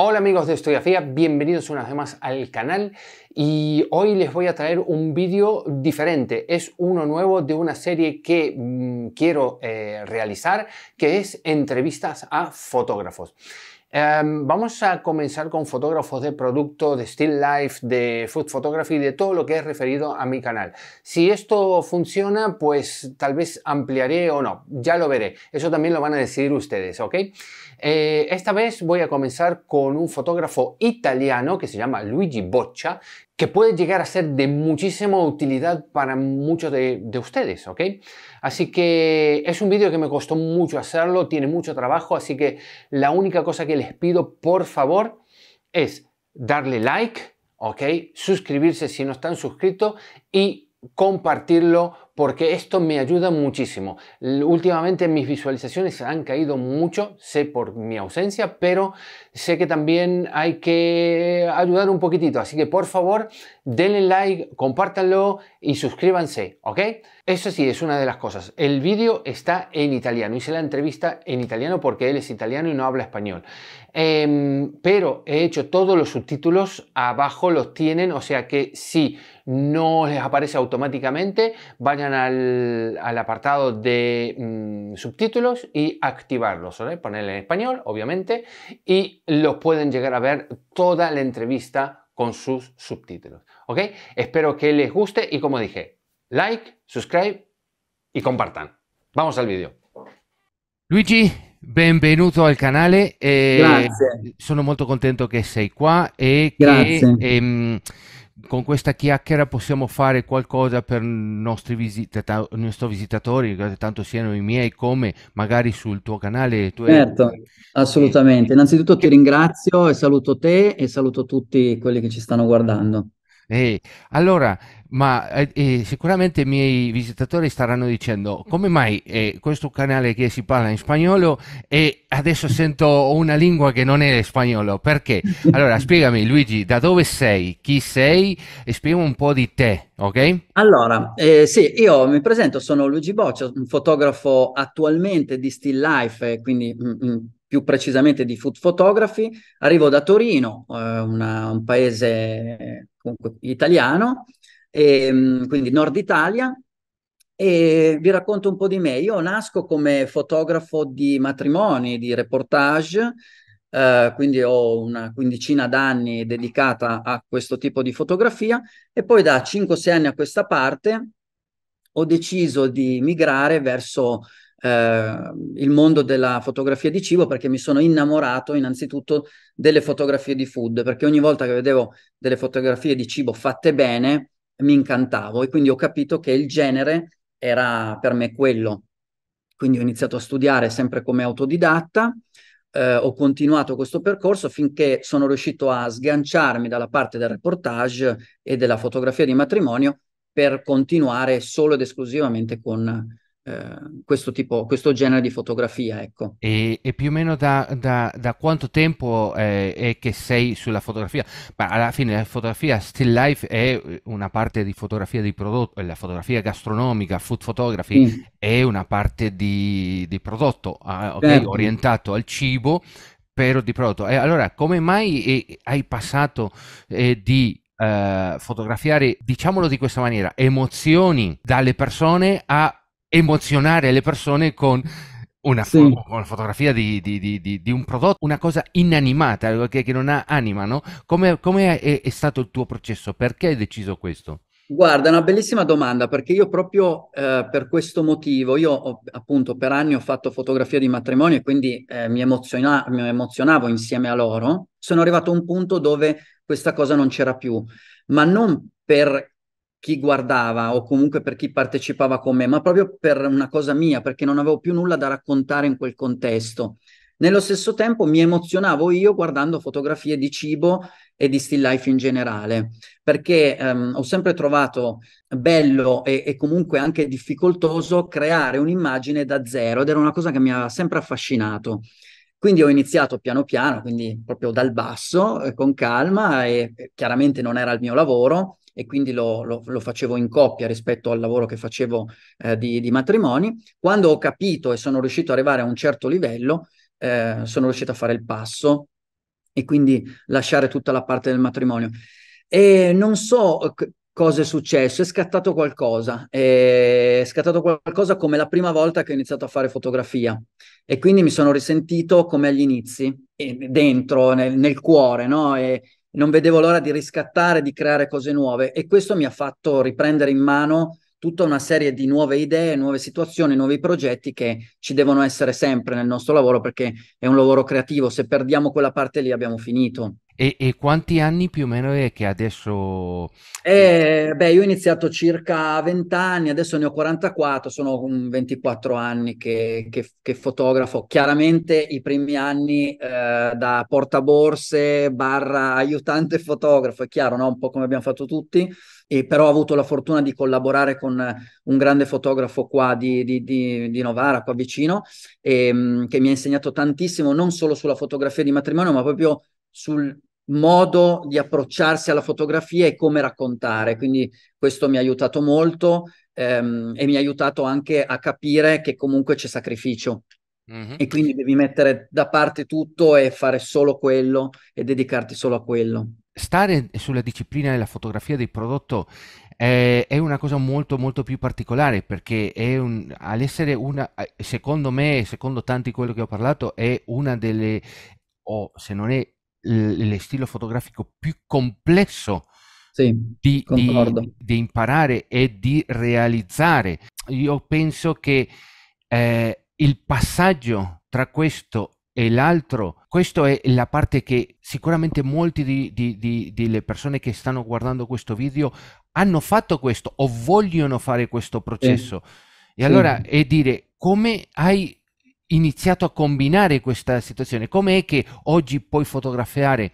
Hola amigos de Historiografía, bienvenidos una vez más al canal y hoy les voy a traer un vídeo diferente. Es uno nuevo de una serie que mm, quiero eh, realizar que es entrevistas a fotógrafos. Em, vamos a comenzar con fotógrafos de producto, de still life, de food photography, de todo lo que es referido a mi canal. Si esto funciona, pues tal vez ampliaré o no, ya lo veré. Eso también lo van a decidir ustedes, ¿ok? Eh, esta vez voy a comenzar con un fotógrafo italiano que se llama Luigi Boccia, que puede llegar a ser de muchísima utilidad para muchos de, ustedes, ¿ok? Así que es un vídeo que me costó mucho hacerlo, tiene mucho trabajo, así que la única cosa que les pido, por favor, es darle like, ¿ok? Suscribirse si no están suscritos y compartirlo porque esto me ayuda muchísimo. Últimamente mis visualizaciones han caído mucho, sé por mi ausencia, pero sé que también hay que ayudar un poquitito. Así que por favor, denle like, compártanlo y suscríbanse, ¿ok? Eso sí, es una de las cosas. El vídeo está en italiano. Hice la entrevista en italiano porque él es italiano y no habla español. Em, pero he hecho todos los subtítulos abajo, los tienen, o sea que sí, no les aparece automáticamente, vayan al, apartado de mm, subtítulos y activarlos, ¿vale? ponerle en español, obviamente, y los pueden llegar a ver toda la entrevista con sus subtítulos. ¿Ok? Espero que les guste y como dije, like, subscribe y compartan. Vamos al vídeo Luigi, bienvenido al canal Eh, Sono molto contento que sei aquí. E con questa chiacchiera possiamo fare qualcosa per i nostri visitata- visitatori, tanto siano i miei come magari sul tuo canale. Tu certo, e... assolutamente. Innanzitutto ti ringrazio e saluto te e saluto tutti quelli che ci stanno guardando. E allora, ma eh, eh, sicuramente i miei visitatori staranno dicendo come mai eh, questo canale che si parla in spagnolo e adesso sento una lingua che non è spagnolo, perché? Allora spiegami Luigi, da dove sei, chi sei e spiegami un po' di te, ok? Allora, eh, sì, io mi presento, sono Luigi Boccia, un fotografo attualmente di still life, eh, quindi... Mm, mm, più precisamente di food photography, arrivo da Torino, una, un paese comunque italiano, e, ehm, quindi Nord Italia. E vi racconto un po' di me. Io nasco come fotografo di matrimoni, di reportage, eh, quindi ho una quindicina d'anni dedicata a questo tipo di fotografia e poi da 5-6 anni a questa parte ho deciso di migrare verso eh, il mondo della fotografia di cibo perché mi sono innamorato innanzitutto delle fotografie di food, perché ogni volta che vedevo delle fotografie di cibo fatte bene, mi incantavo e quindi ho capito che il genere era per me quello. Quindi ho iniziato a studiare sempre come autodidatta, eh, ho continuato questo percorso finché sono riuscito a sganciarmi dalla parte del reportage e della fotografia di matrimonio per continuare solo ed esclusivamente con, eh, questo tipo, questo genere di fotografia, ecco. E, e più o meno da, da, da quanto tempo eh, è che sei sulla fotografia? Ma alla fine la fotografia still life è una parte di fotografia di prodotto, eh, la fotografia gastronomica, food photography, sì. Mm. è una parte di, di prodotto, ah, okay, certo. orientato al cibo, però di prodotto. E allora, come mai hai passato eh, di eh, fotografiare, diciamolo di questa maniera, emozioni dalle persone a emozionare le persone con una, sì. fo- una fotografia di, di, di, di, un prodotto, una cosa inanimata, eh, che, che non ha anima, no? Come, come è, è stato il tuo processo? Perché hai deciso questo? Guarda, è una bellissima domanda perché io proprio eh, per questo motivo, io ho, appunto per anni ho fatto fotografia di matrimonio e quindi eh, mi, emoziona- mi, emozionavo insieme a loro, sono arrivato a un punto dove questa cosa non c'era più, ma non per chi guardava o comunque per chi partecipava con me, ma proprio per una cosa mia, perché non avevo più nulla da raccontare in quel contesto. Nello stesso tempo mi emozionavo io guardando fotografie di cibo e di still life in generale, perché ehm, ho sempre trovato bello e, e, comunque anche difficoltoso creare un'immagine da zero ed era una cosa che mi ha sempre affascinato. Quindi ho iniziato piano piano, quindi proprio dal basso, eh, con calma e chiaramente non era il mio lavoro, e quindi lo, lo, lo facevo in coppia rispetto al lavoro che facevo eh, di, di, matrimoni. Quando ho capito e sono riuscito ad arrivare a un certo livello, eh, sono riuscito a fare il passo e quindi lasciare tutta la parte del matrimonio. E non so eh, cosa è successo, è scattato qualcosa, è scattato qualcosa come la prima volta che ho iniziato a fare fotografia e quindi mi sono risentito come agli inizi, dentro, nel, nel cuore, no? E, non vedevo l'ora di riscattare, di creare cose nuove e questo mi ha fatto riprendere in mano tutta una serie di nuove idee, nuove situazioni, nuovi progetti che ci devono essere sempre nel nostro lavoro perché è un lavoro creativo, se perdiamo quella parte lì abbiamo finito. E, e, quanti anni più o meno è che adesso... Eh, beh, io ho iniziato circa 20 anni, adesso ne ho 44, sono 24 anni che, che, che fotografo. Chiaramente i primi anni eh, da portaborse barra aiutante fotografo, è chiaro, no? un po' come abbiamo fatto tutti, e però ho avuto la fortuna di collaborare con un grande fotografo qua di, di, di, di Novara, qua vicino, e, ehm, che mi ha insegnato tantissimo, non solo sulla fotografia di matrimonio, ma proprio sul modo di approcciarsi alla fotografia e come raccontare. Quindi questo mi ha aiutato molto ehm, e mi ha aiutato anche a capire che comunque c'è sacrificio. Mm-hmm. E quindi devi mettere da parte tutto e fare solo quello e dedicarti solo a quello. Stare sulla disciplina della fotografia del prodotto è una cosa molto molto più particolare perché è un, all'essere una, secondo me, secondo tanti quello che ho parlato, è una delle, o oh, se non è il stile fotografico più complesso sì, di, di, di, imparare e di realizzare. Io penso che eh, il passaggio tra questo e l'altro, questa è la parte che sicuramente molti di le persone che stanno guardando questo video hanno fatto questo o vogliono fare questo processo. Sì. E allora sì. è dire come hai iniziato a combinare questa situazione? Com'è che oggi puoi fotografare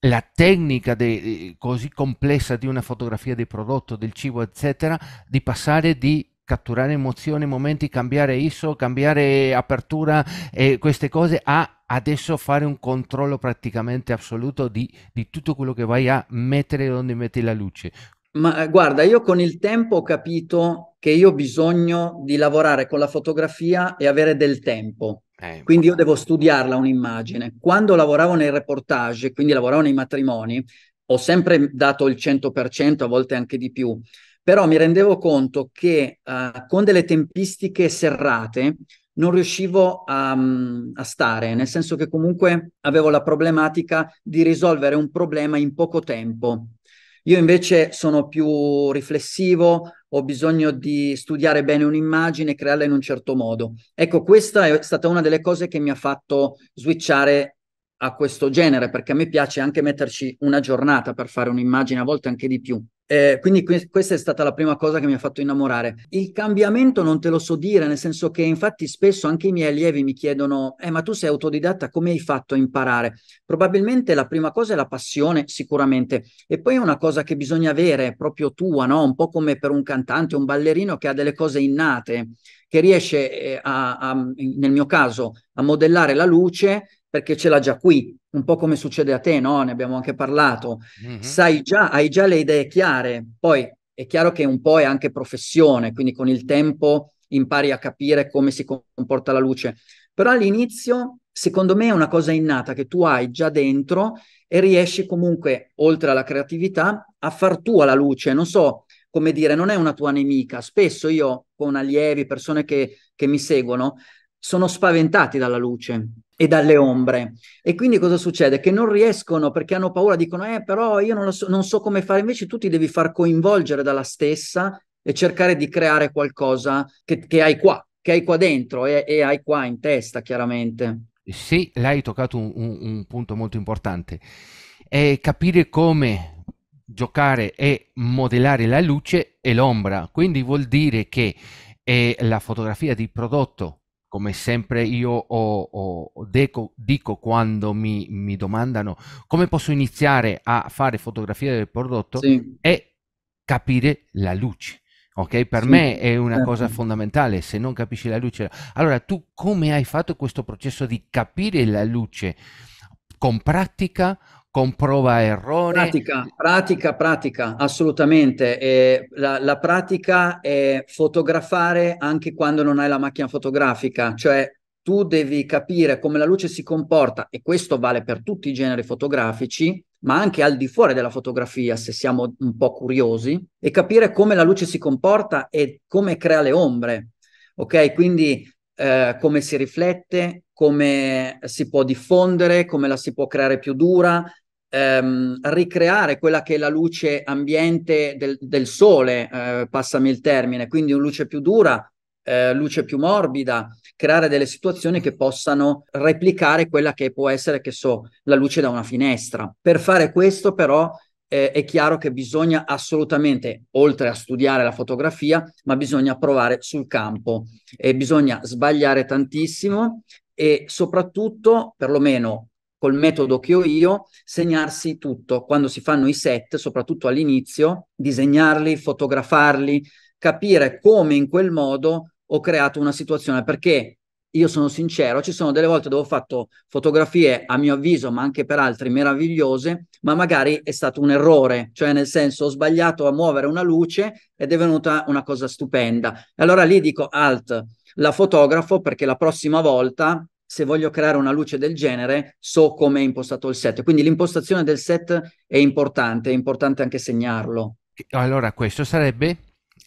la tecnica de, eh, così complessa di una fotografia di prodotto, del cibo, eccetera, di passare di catturare emozioni, momenti, cambiare ISO, cambiare apertura e eh, queste cose a adesso fare un controllo praticamente assoluto di, di tutto quello che vai a mettere dove metti la luce. Ma eh, guarda, io con il tempo ho capito che io ho bisogno di lavorare con la fotografia e avere del tempo. quindi io devo studiarla un'immagine. Quando lavoravo nei reportage, quindi lavoravo nei matrimoni, ho sempre dato il 100%, a volte anche di più, però mi rendevo conto che uh, con delle tempistiche serrate non riuscivo a, mm, a, stare, nel senso che comunque avevo la problematica di risolvere un problema in poco tempo. Io invece sono più riflessivo, ho bisogno di studiare bene un'immagine e crearla in un certo modo. Ecco, questa è stata una delle cose che mi ha fatto switchare a questo genere, perché a me piace anche metterci una giornata per fare un'immagine, a volte anche di più. Eh, quindi que- questa è stata la prima cosa che mi ha fatto innamorare. Il cambiamento non te lo so dire, nel senso che infatti spesso anche i miei allievi mi chiedono, eh, ma tu sei autodidatta, come hai fatto a imparare? Probabilmente la prima cosa è la passione, sicuramente, e poi è una cosa che bisogna avere proprio tua, no? un po' come per un cantante, un ballerino che ha delle cose innate, che riesce eh, a, a, nel mio caso, a modellare la luce perché ce l'ha già qui, un po' come succede a te, no? Ne abbiamo anche parlato. Mm-hmm. Sai già, hai già le idee chiare. Poi è chiaro che un po' è anche professione, quindi con il tempo impari a capire come si comporta la luce. Però all'inizio, secondo me, è una cosa innata che tu hai già dentro e riesci comunque, oltre alla creatività, a far tua la luce. Non so come dire, non è una tua nemica. Spesso io con allievi, persone che, che mi seguono, sono spaventati dalla luce e dalle ombre. E quindi cosa succede? Che non riescono perché hanno paura, dicono, eh però io non, so, non so come fare, invece tu ti devi far coinvolgere dalla stessa e cercare di creare qualcosa che, che hai qua, che hai qua dentro e, e hai qua in testa, chiaramente. Sì, l'hai toccato un, un, un punto molto importante. È capire come giocare e modellare la luce e l'ombra, quindi vuol dire che eh, la fotografia di prodotto come sempre io ho, ho, deco, dico quando mi, mi, domandano come posso iniziare a fare fotografia del prodotto, sì. è capire la luce. Ok, per sì, me è una certo. cosa fondamentale, se non capisci la luce. Allora, tu come hai fatto questo processo di capire la luce? Con pratica, comprova errore. Pratica, pratica, pratica, assolutamente. Eh, la, la, pratica è fotografare anche quando non hai la macchina fotografica, cioè tu devi capire come la luce si comporta e questo vale per tutti i generi fotografici, ma anche al di fuori della fotografia, se siamo un po' curiosi, e capire come la luce si comporta e come crea le ombre. Ok, quindi eh, come si riflette, come si può diffondere, come la si può creare più dura, ehm, ricreare quella che è la luce ambiente del, del sole, eh, passami il termine, quindi una luce più dura, eh, luce più morbida, creare delle situazioni che possano replicare quella che può essere, che so, la luce da una finestra. Per fare questo però eh, è chiaro che bisogna assolutamente, oltre a studiare la fotografia, ma bisogna provare sul campo e bisogna sbagliare tantissimo e soprattutto, perlomeno col metodo che ho io, segnarsi tutto. Quando si fanno i set, soprattutto all'inizio, disegnarli, fotografarli, capire come in quel modo ho creato una situazione, perché io sono sincero, ci sono delle volte dove ho fatto fotografie, a mio avviso, ma anche per altri, meravigliose, ma magari è stato un errore, cioè nel senso ho sbagliato a muovere una luce ed è venuta una cosa stupenda. E allora lì dico alt, la fotografo perché la prossima volta se voglio creare una luce del genere, so come è impostato il set. Quindi l'impostazione del set è importante, è importante anche segnarlo. Allora, questo sarebbe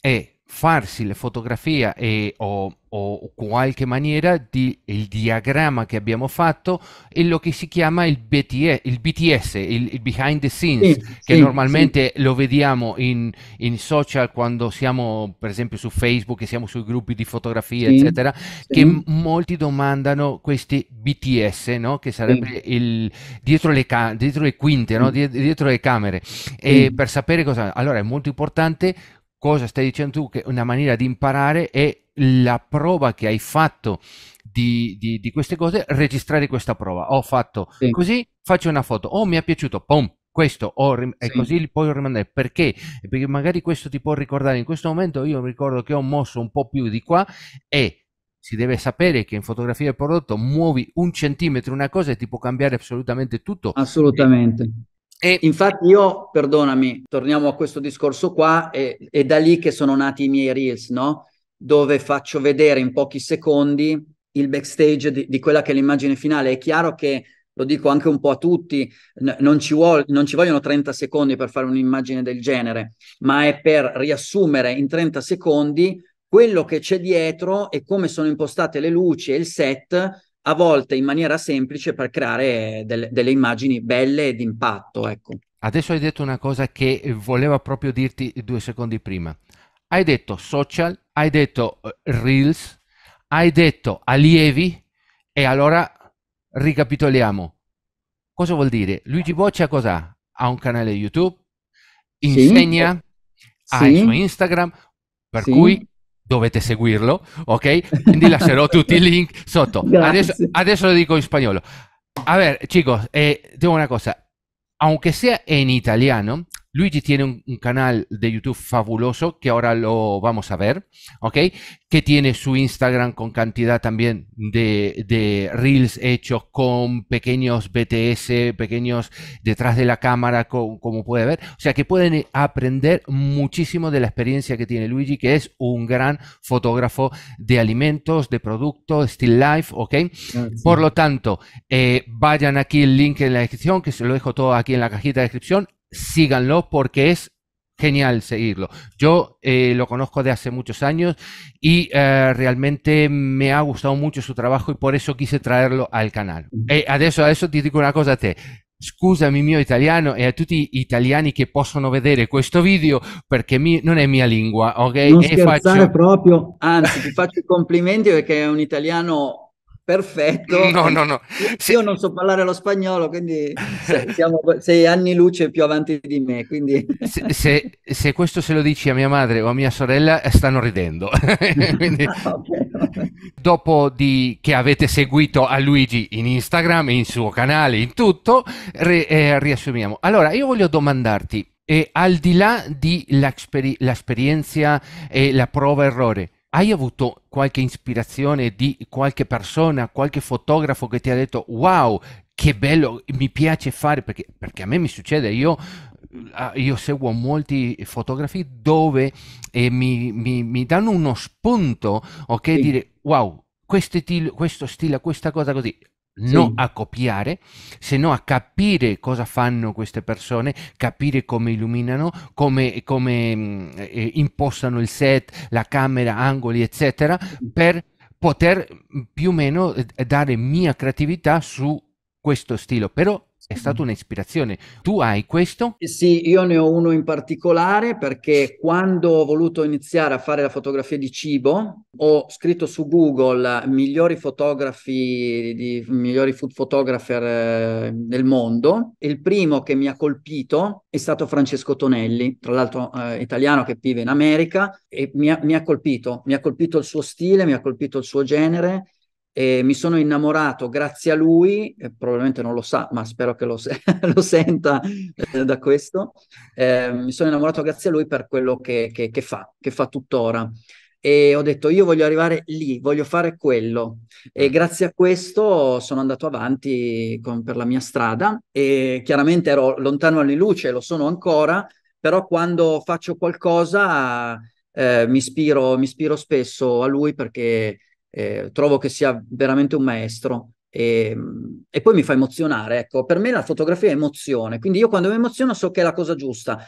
è farsi le fotografie e, o o qualche maniera di il diagramma che abbiamo fatto e lo che si chiama il BTS, il, BTS, il, il behind the scenes, sì, che sì, normalmente sì. lo vediamo in, in, social quando siamo per esempio su Facebook, che siamo sui gruppi di fotografia, eccetera, che molti domandano questi BTS, no? che sarebbe il, dietro, le dietro le quinte, no? dietro le camere, e per sapere cosa... Allora è molto importante cosa stai dicendo tu, che una maniera di imparare è la prova che hai fatto di, di, di queste cose, registrare questa prova. Ho fatto sì. così, faccio una foto, oh mi è piaciuto, pom, questo o rim- sì. e così puoi rimandare perché? perché magari questo ti può ricordare in questo momento io ricordo che ho mosso un po' più di qua e si deve sapere che in fotografia del prodotto muovi un centimetro una cosa e ti può cambiare assolutamente tutto assolutamente e... Infatti io, perdonami, torniamo a questo discorso qua, è, è da lì che sono nati i miei reels, no? Dove faccio vedere in pochi secondi il backstage di, di quella che è l'immagine finale. È chiaro che lo dico anche un po' a tutti, non ci, vuol, non ci, vogliono 30 secondi per fare un'immagine del genere, ma è per riassumere in 30 secondi quello che c'è dietro e come sono impostate le luci e il set a volte in maniera semplice per creare del, delle immagini belle e d'impatto. Ecco. Adesso hai detto una cosa che volevo proprio dirti due secondi prima. Hai detto social, hai detto eh, reels, hai detto allievi e allora ricapitoliamo. Cosa vuol dire? Luigi Boccia cosa? Ha un canale YouTube, insegna, sì. ha sì. il suo Instagram, per sì. cui dovete seguirlo, ok? Quindi lascerò tutti link sotto. Adesso, adesso, lo digo in spagnolo. A ver, chicos, tengo eh, una cosa. Aunque sea en italiano, Luigi tiene un, un, canal de YouTube fabuloso que ahora lo vamos a ver, ok? que tiene su Instagram con cantidad también de, reels hechos con pequeños BTS, pequeños detrás de la cámara, como puede ver. O sea que pueden eh, aprender muchísimo de la experiencia que tiene Luigi, que es un gran fotógrafo de alimentos, de productos, still life, ¿ok? Ah, Por lo tanto, eh, vayan aquí el link en la descripción, que se lo dejo todo aquí en la cajita de descripción, síganlo porque es genial seguirlo. Yo eh, lo conozco de hace muchos años y eh, realmente me ha gustado mucho su trabajo y por eso quise traerlo al canal. Y eh, adesso, adesso ti digo una cosa a te. Scusami mi mio italiano y e a tutti gli italiani che possono vedere questo video perché mi, non è mia lingua, ok? Non ti e faccio... proprio, anzi ti faccio i complimenti perché un italiano perfetto. No, no, no. Se... Io non so parlare lo spagnolo, quindi siamo sei anni luce più avanti di me. Quindi... Se, se, se, questo se lo dici a mia madre o a mia sorella, eh, stanno ridendo. quindi... Ah, okay, Dopo di... che avete seguito a Luigi in Instagram, in suo canale, in tutto, re, eh, riassumiamo. Allora, io voglio domandarti, eh, al di là dell'esperienza e la prova errore, hai avuto qualche ispirazione di qualche persona, qualche fotografo che ti ha detto wow, che bello, mi piace fare, perché, perché a me mi succede, io, eh, io seguo molti fotografi dove eh, mi, mi, mi, danno uno spunto, ok, sì. dire wow, questo stile, questo stile, questa cosa così non sì. a copiare, se no a capire cosa fanno queste persone, capire come illuminano, come, come mm, eh, eh, impostano il set, la camera, angoli, eccetera, per poter più o meno eh, dare mia creatività su questo stile. Però è stata un'ispirazione. Tu hai questo? Sì, io ne ho uno in particolare perché quando ho voluto iniziare a fare la fotografia di cibo, ho scritto su Google migliori fotografi, di, migliori food photographer eh, del mondo. Il primo che mi ha colpito è stato Francesco Tonelli, tra l'altro eh, italiano che vive in America e mi ha, mi ha colpito. Mi ha colpito il suo stile, mi ha colpito il suo genere e mi sono innamorato grazie a lui, eh, probabilmente non lo sa, ma spero che lo, se- lo senta eh, da questo. Eh, mi sono innamorato grazie a lui per quello che, che, che, fa, che fa tuttora. E ho detto: Io voglio arrivare lì, voglio fare quello. E mm. grazie a questo sono andato avanti con, per la mia strada. E chiaramente ero lontano alle luce, lo sono ancora, però quando faccio qualcosa eh, mi ispiro, mi, ispiro, spesso a lui perché eh, trovo che sia veramente un maestro. E, ehm, e, poi mi fa emozionare, ecco, per me la fotografia è emozione, quindi io quando mi emoziono so che è la cosa giusta,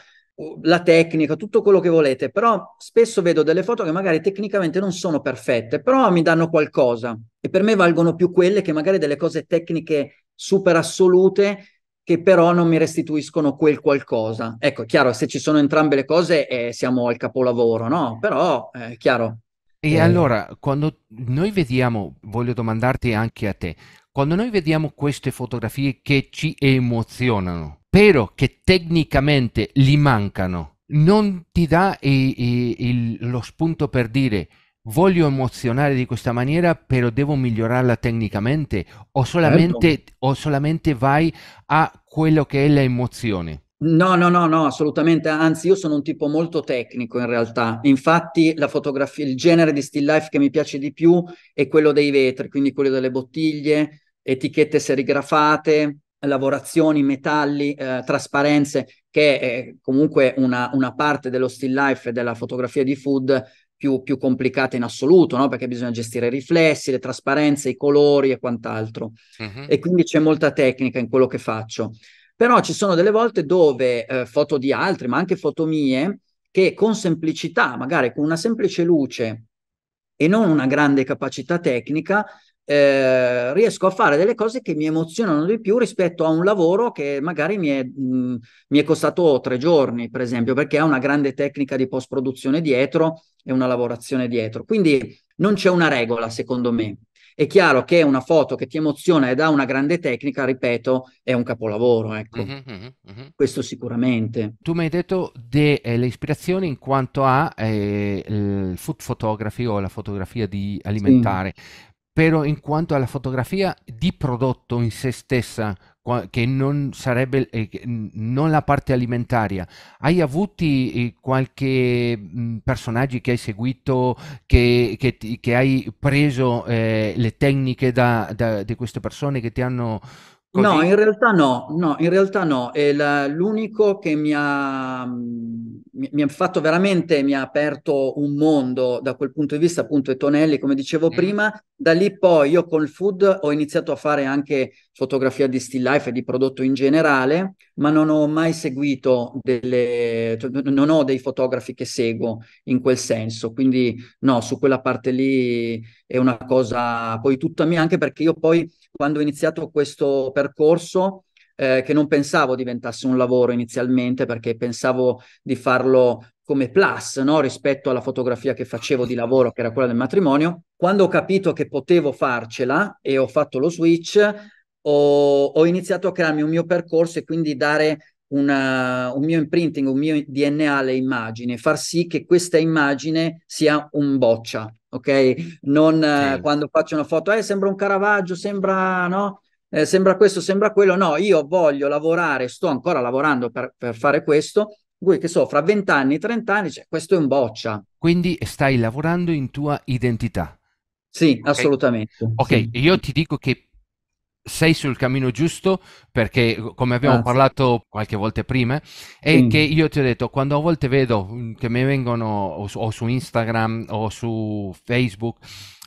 la tecnica, tutto quello che volete, però spesso vedo delle foto che magari tecnicamente non sono perfette, però mi danno qualcosa e per me valgono più quelle che magari delle cose tecniche super assolute che però non mi restituiscono quel qualcosa. Ecco, chiaro, se ci sono entrambe le cose eh, siamo al capolavoro, no? Però, eh, chiaro, e eh. allora, quando noi vediamo, voglio domandarti anche a te, quando noi vediamo queste fotografie che ci emozionano, però che tecnicamente gli mancano, non ti dà i- i- il- lo spunto per dire voglio emozionare di questa maniera, però devo migliorarla tecnicamente, o certo. o solamente vai a quello che è l'emozione? No, no, no, no, assolutamente. Anzi, io sono un tipo molto tecnico in realtà. Infatti, la fotografia, il genere di still life che mi piace di più è quello dei vetri, quindi quello delle bottiglie, etichette serigrafate, lavorazioni, metalli, eh, trasparenze, che è comunque una, una, parte dello still life e della fotografia di food più, più complicata in assoluto, no? perché bisogna gestire i riflessi, le trasparenze, i colori e quant'altro. Uh-huh. E quindi c'è molta tecnica in quello che faccio. Però ci sono delle volte dove eh, foto di altri, ma anche foto mie, che con semplicità, magari con una semplice luce e non una grande capacità tecnica, eh, riesco a fare delle cose che mi emozionano di più rispetto a un lavoro che magari mi è, mh, mm, mi è costato tre giorni, per esempio, perché ha una grande tecnica di post-produzione dietro e una lavorazione dietro. Quindi non c'è una regola, secondo me. È chiaro che una foto che ti emoziona ed ha una grande tecnica, ripeto, è un capolavoro, ecco. Mm-hmm, mm-hmm. Questo sicuramente. Tu mi hai detto delle eh, ispirazioni in quanto a eh, il food photography o la fotografia di alimentare. Sì però in quanto alla fotografia di prodotto in se stessa, che non sarebbe eh, non la parte alimentare. Hai avuto eh, qualche mm, personaggio che hai seguito, che, che, che hai preso eh, le tecniche da, da, di queste persone che ti hanno Così? No, in realtà no, no, in realtà no. È la, l'unico che mi ha, mi, mi ha, fatto veramente, mi ha aperto un mondo da quel punto di vista, appunto, è Tonelli, come dicevo mm. prima. Da lì poi io col food ho iniziato a fare anche fotografia di still life e di prodotto in generale, ma non ho mai seguito delle... Cioè, non ho dei fotografi che seguo in quel senso. Quindi no, su quella parte lì è una cosa poi tutta mia, anche perché io poi quando ho iniziato questo percorso, eh, che non pensavo diventasse un lavoro inizialmente perché pensavo di farlo come plus no? rispetto alla fotografia che facevo di lavoro, che era quella del matrimonio. Quando ho capito che potevo farcela e ho fatto lo switch, ho, ho iniziato a crearmi un mio percorso e quindi dare una, un mio imprinting, un mio DNA alle immagini, far sì che questa immagine sia un boccia, ok? Non eh, sì. quando faccio una foto, eh, sembra un Caravaggio, sembra, no? Eh, sembra questo, sembra quello. No, io voglio lavorare, sto ancora lavorando per, per fare questo. Poi che so, fra vent'anni, trent'anni, cioè, questo è un boccia. Quindi stai lavorando in tua identità. Sì, okay. assolutamente. Ok, sì. io ti dico che sei sul cammino giusto perché eh, come abbiamo Grazie. Ah, parlato qualche volta prima è mm. che io ti ho detto quando a volte vedo mm, che mi vengono o su, o su Instagram o su Facebook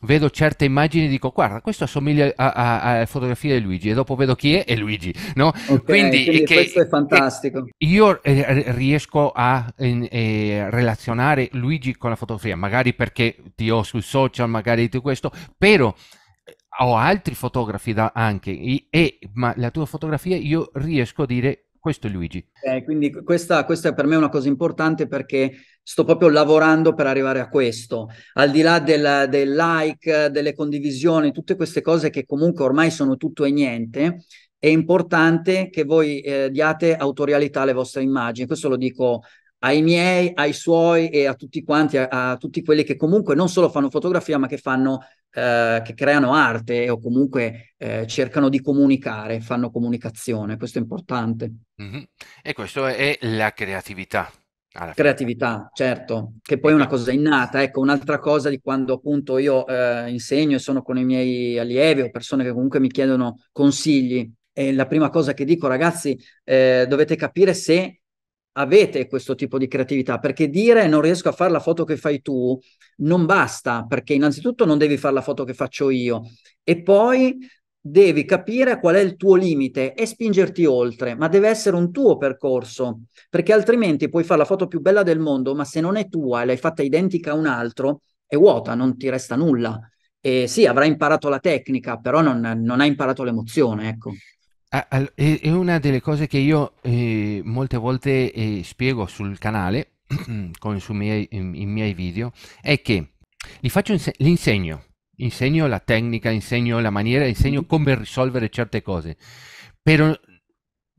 vedo certe immagini e dico guarda questo assomiglia a, a, a, fotografie di Luigi e dopo vedo chi è e Luigi no? Okay, quindi, quindi che, questo è fantastico io eh, riesco a eh, relazionare Luigi con la fotografia magari perché ti ho sui social magari di questo però ho altri fotografi da, anche e, e, ma la tua fotografia io riesco a dire questo è Luigi. Eh, quindi questa, questa per me è una cosa importante perché sto proprio lavorando per arrivare a questo. Al di là del, del like, delle condivisioni, tutte queste cose che comunque ormai sono tutto e niente, è importante che voi eh, diate autorialità alle vostre immagini. Questo lo dico ai miei, ai suoi e a tutti quanti, a, a tutti quelli che comunque non solo fanno fotografia, ma che fanno eh, che creano arte o comunque eh, cercano di comunicare, fanno comunicazione, questo è importante. Mm-hmm. E questo è la creatività. Creatività, certo, che poi è una ecco. cosa innata. Ecco, un'altra cosa di quando appunto io eh, insegno e sono con i miei allievi o persone che comunque mi chiedono consigli, e la prima cosa che dico, ragazzi, eh, dovete capire se avete questo tipo di creatività, perché dire non riesco a fare la foto che fai tu non basta, perché innanzitutto non devi fare la foto che faccio io e poi devi capire qual è il tuo limite e spingerti oltre, ma deve essere un tuo percorso, perché altrimenti puoi fare la foto più bella del mondo, ma se non è tua e l'hai fatta identica a un altro, è vuota, non ti resta nulla. E sì, avrai imparato la tecnica, però non, non hai imparato l'emozione, ecco. Ah, è una delle cose che io eh, molte volte eh, spiego sul canale, con i miei, i miei video, è che li faccio inse- li insegno, insegno la tecnica, insegno la maniera, insegno mm-hmm. come risolvere certe cose, però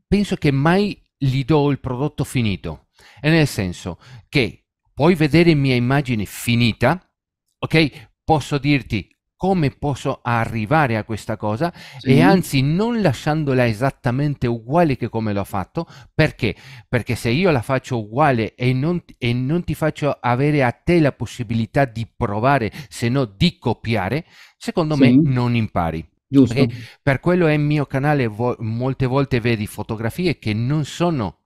penso che mai gli do il prodotto finito, e nel senso che puoi vedere mia immagine finita, ok? Posso dirti come posso arrivare a questa cosa sì. e anzi non lasciandola esattamente uguale che come l'ho fatto perché perché se io la faccio uguale e non, e non ti faccio avere a te la possibilità di provare se no di copiare secondo sì. me non impari Giusto. per quello è il mio canale vo- molte volte vedi fotografie che non sono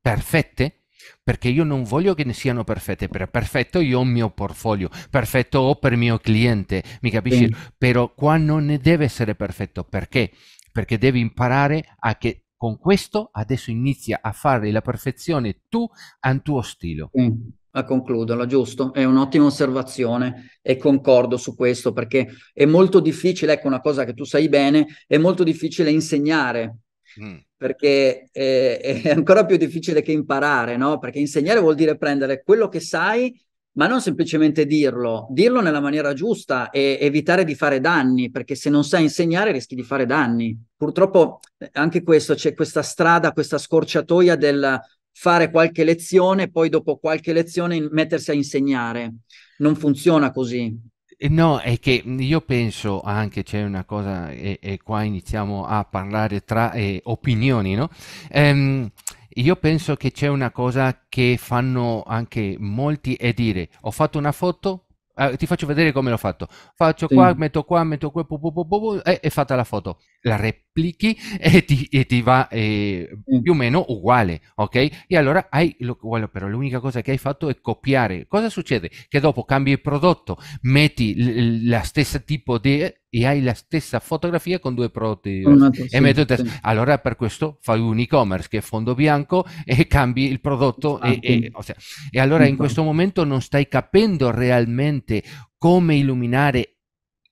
perfette perché io non voglio che ne siano perfette, per perfetto io ho il mio portfolio, perfetto ho per il mio cliente, mi capisci? Sì. Però qua non ne deve essere perfetto, perché? Perché devi imparare a che con questo adesso inizia a fare la perfezione tu al tuo stile. Mm. A concluderla, giusto? È un'ottima osservazione e concordo su questo perché è molto difficile, ecco una cosa che tu sai bene, è molto difficile insegnare Mm. Perché è, eh, è, ancora più difficile che imparare, no? Perché insegnare vuol dire prendere quello che sai, ma non semplicemente dirlo, dirlo nella maniera giusta e evitare di fare danni, perché se non sai insegnare rischi di fare danni. Purtroppo eh, anche questo, c'è questa strada, questa scorciatoia del fare qualche lezione, e poi dopo qualche lezione mettersi a insegnare. Non funziona così. Eh, no, è che io penso anche, c'è una cosa, e, e qua iniziamo a parlare tra eh, opinioni, no? Ehm, io penso che c'è una cosa che fanno anche molti è dire, ho fatto una foto, eh, ti faccio vedere come l'ho fatto, faccio qua, metto qua, metto qua, bu, bu, bu, bu, e è fatta la foto. La, re- applichi e ti, e ti va eh, più o meno uguale, ok? E allora hai lo uguale, però l'unica cosa che hai fatto è copiare. Cosa succede? Che dopo cambi il prodotto, metti la stessa tipo di e hai la stessa fotografia con due prodotti diversi. e metto sì. allora per questo fai un e-commerce che è fondo bianco e cambi il prodotto e, e, o sea, e, allora in questo momento non stai capendo realmente come illuminare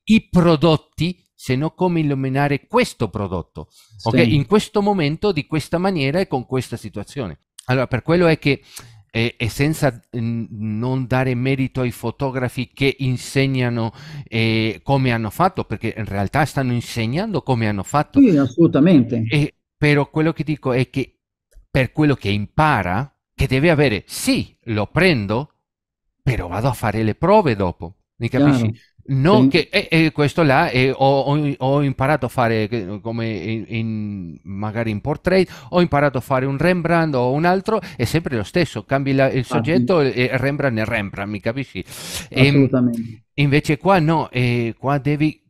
i prodotti se no come illuminare questo prodotto, sì. ok? In questo momento, di questa maniera e con questa situazione. Allora, per quello è che e senza mm, non dare merito ai fotografi che insegnano eh, come hanno fatto, perché in realtà stanno insegnando come hanno fatto. Sì, assolutamente. E, però quello che dico è che per quello che impara, che deve avere, sì, lo prendo, però vado a fare le prove dopo. Mi capisci? Chiaro. No, sì. che, e, e, questo là e ho, ho, ho, imparato a fare come in, in, magari in portrait, ho imparato a fare un Rembrandt o un altro, è sempre lo stesso, cambi la, il ah, soggetto ah, sì. e Rembrandt è Rembrandt, mi capisci? Assolutamente. E, invece qua no, qua devi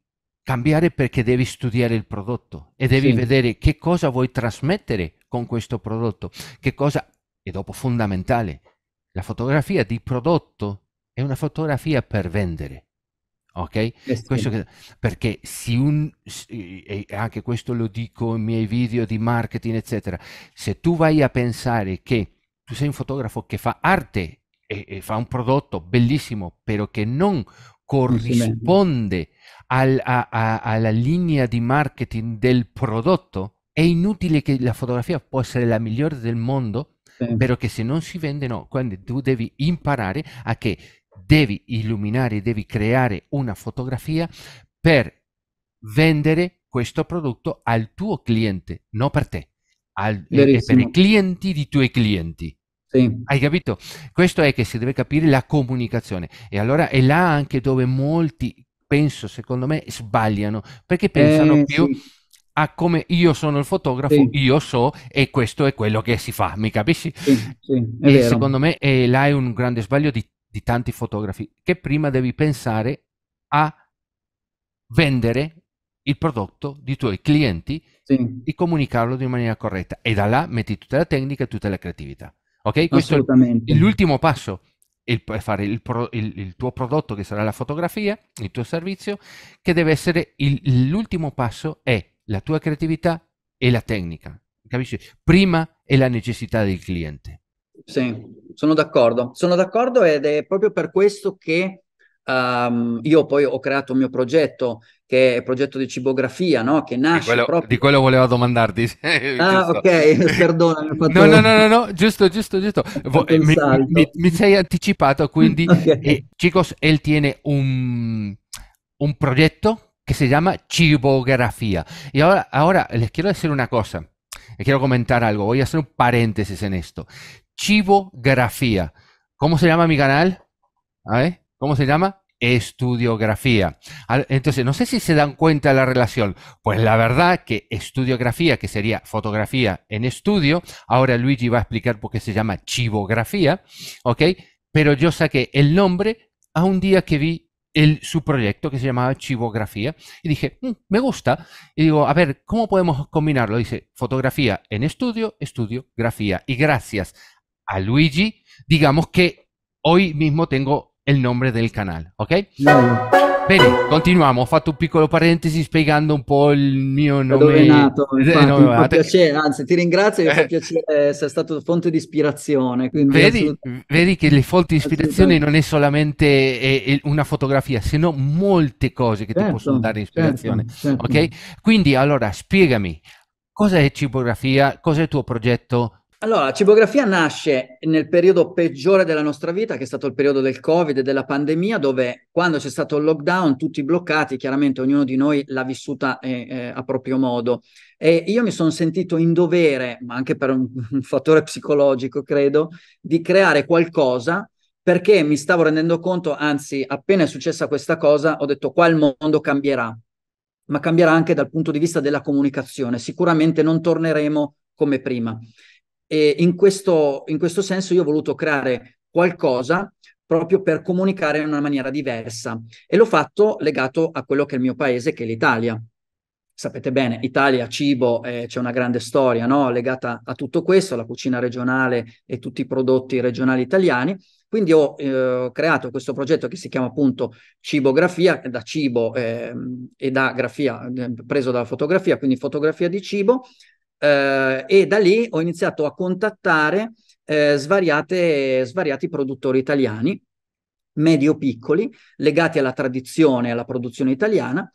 cambiare perché devi studiare il prodotto e devi sì. vedere che cosa vuoi trasmettere con questo prodotto, che cosa, e dopo fondamentale, la fotografia di prodotto è una fotografia per vendere ok? Eh, sì. Che, perché si un, e anche questo lo dico nei miei video di marketing, eccetera, se tu vai a pensare che tu sei un fotografo che fa arte e, e fa un prodotto bellissimo, però che non corrisponde al, a, a, alla linea di marketing del prodotto, è inutile che la fotografia possa essere la migliore del mondo, sì. però che se non si vende no, quindi tu devi imparare a che devi illuminare, devi creare una fotografia per vendere questo prodotto al tuo cliente, non per te, al, eh, per i clienti di tuoi clienti. Sì. Hai capito? Questo è che si deve capire la comunicazione e allora è là anche dove molti, penso, secondo me, sbagliano perché pensano eh, più sì. a come io sono il fotografo, sì. io so e questo è quello che si fa, mi capisci? Sì, e vero. secondo me è, eh, là è un grande sbaglio di di tanti fotografi, che prima devi pensare a vendere il prodotto di tuoi clienti sì. e comunicarlo in maniera corretta. E da là metti tutta la tecnica e tutta la creatività. Ok? Questo è l'ultimo passo. Il, fare il, pro, il, il, tuo prodotto che sarà la fotografia, il tuo servizio, che deve essere l'ultimo passo è la tua creatività e la tecnica. Capisci? Prima è la necessità del cliente. Sì, sono d'accordo. Sono d'accordo ed è proprio per questo che um, io poi ho creato un mio progetto che è il progetto di cibografia, no? Che nasce di quello, proprio... Di quello volevo domandarti. ah, ok, perdonami. Fatto... No, no, no, no, no, giusto, giusto, giusto. Eh, mi, mi, mi, sei anticipato, quindi okay. eh, Chicos, él tiene un, un progetto che si chiama cibografia. E ora, ahora les quiero decir una cosa, les quiero comentar algo, voy a hacer un paréntesis en esto. Chivografía. ¿Cómo se llama mi canal? ¿cómo se llama? Estudiografía. Entonces, no sé si se dan cuenta de la relación. Pues la verdad que estudiografía, que sería fotografía en estudio, ahora Luigi va a explicar por qué se llama chivografía, ¿ok? Pero yo saqué el nombre a un día que vi el, su proyecto que se llamaba Chivografía y dije, mm, me gusta. Y digo, a ver, ¿cómo podemos combinarlo? Dice, fotografía en estudio, estudio, grafía. Y gracias a Luigi, digamos que hoy mismo tengo el nombre del canal, ¿ok? No. Bene, continuiamo. Ho fatto un piccolo parentesi spiegando un po' il mio nome. Dove è nato? Eh, infatti, eh, no, fa piacere, anzi, ti ringrazio, mi fa eh. piacere essere stato fonte di ispirazione. Vedi, vedi, che le fonti di ispirazione non è solamente è, eh, una fotografia, se no molte cose che certo, ti possono dare certo, ispirazione. Certo, certo. Ok? Quindi allora spiegami cosa è Cipografia, cosa è il tuo progetto, allora, la cibografia nasce nel periodo peggiore della nostra vita, che è stato il periodo del Covid e della pandemia, dove quando c'è stato il lockdown, tutti bloccati, chiaramente ognuno di noi l'ha vissuta eh, eh, a proprio modo. E io mi sono sentito in dovere, ma anche per un, un fattore psicologico, credo, di creare qualcosa perché mi stavo rendendo conto, anzi, appena è successa questa cosa, ho detto qua il mondo cambierà, ma cambierà anche dal punto di vista della comunicazione. Sicuramente non torneremo come prima. E in questo, in questo senso io ho voluto creare qualcosa proprio per comunicare in una maniera diversa e l'ho fatto legato a quello che è il mio paese, che è l'Italia. Sapete bene, Italia, cibo, eh, c'è una grande storia no? legata a tutto questo, alla cucina regionale e tutti i prodotti regionali italiani. Quindi ho eh, creato questo progetto che si chiama appunto Cibografia, eh, da cibo eh, e da grafia, eh, preso dalla fotografia, quindi fotografia di cibo, eh, e da lì ho iniziato a contattare eh, svariate, svariati produttori italiani, medio-piccoli, legati alla tradizione e alla produzione italiana,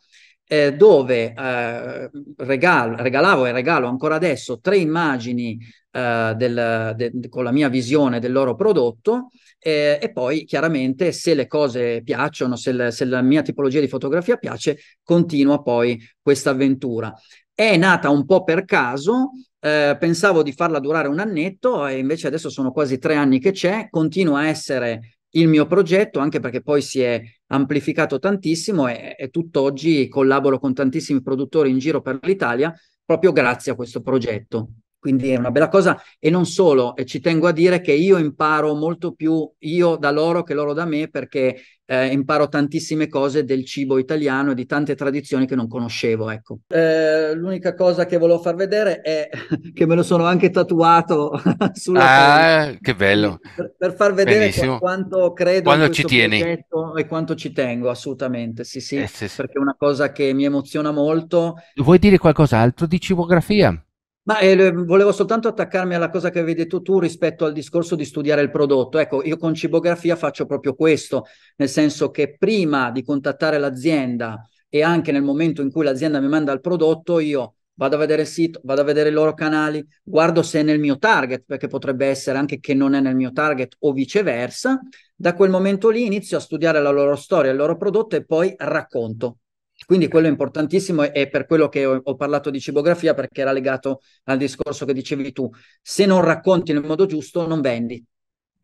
eh, dove eh, regalo, regalavo e regalo ancora adesso tre immagini eh, del, de, con la mia visione del loro prodotto eh, e poi chiaramente se le cose piacciono, se, le, se, la mia tipologia di fotografia piace, continua poi questa avventura. È nata un po' per caso, eh, pensavo di farla durare un annetto e invece adesso sono quasi tre anni che c'è, continua a essere il mio progetto, anche perché poi si è amplificato tantissimo e, e tutt'oggi collaboro con tantissimi produttori in giro per l'Italia proprio grazie a questo progetto. Quindi è una bella cosa e non solo, e ci tengo a dire che io imparo molto più io da loro che loro da me perché eh, imparo tantissime cose del cibo italiano e di tante tradizioni che non conoscevo. Ecco. Eh, l'unica cosa che volevo far vedere è che me lo sono anche tatuato sulla Ah, pelle. che bello! Per, per far vedere Benissimo. quanto credo quando ci tieni. e quanto ci tengo, assolutamente, sì sì, eh, sì, sì, perché è una cosa che mi emoziona molto. Vuoi dire qualcos'altro di cibografia? Ma eh, volevo soltanto attaccarmi alla cosa che avevi detto tu rispetto al discorso di studiare il prodotto. Ecco, io con Cibografia faccio proprio questo, nel senso che prima di contattare l'azienda e anche nel momento in cui l'azienda mi manda il prodotto, io vado a vedere il sito, vado a vedere i loro canali, guardo se è nel mio target, perché potrebbe essere anche che non è nel mio target o viceversa. Da quel momento lì inizio a studiare la loro storia, il loro prodotto e poi racconto quindi quello è importantissimo e per quello che ho, ho, parlato di cibografia perché era legato al discorso che dicevi tu. Se non racconti nel modo giusto, non vendi.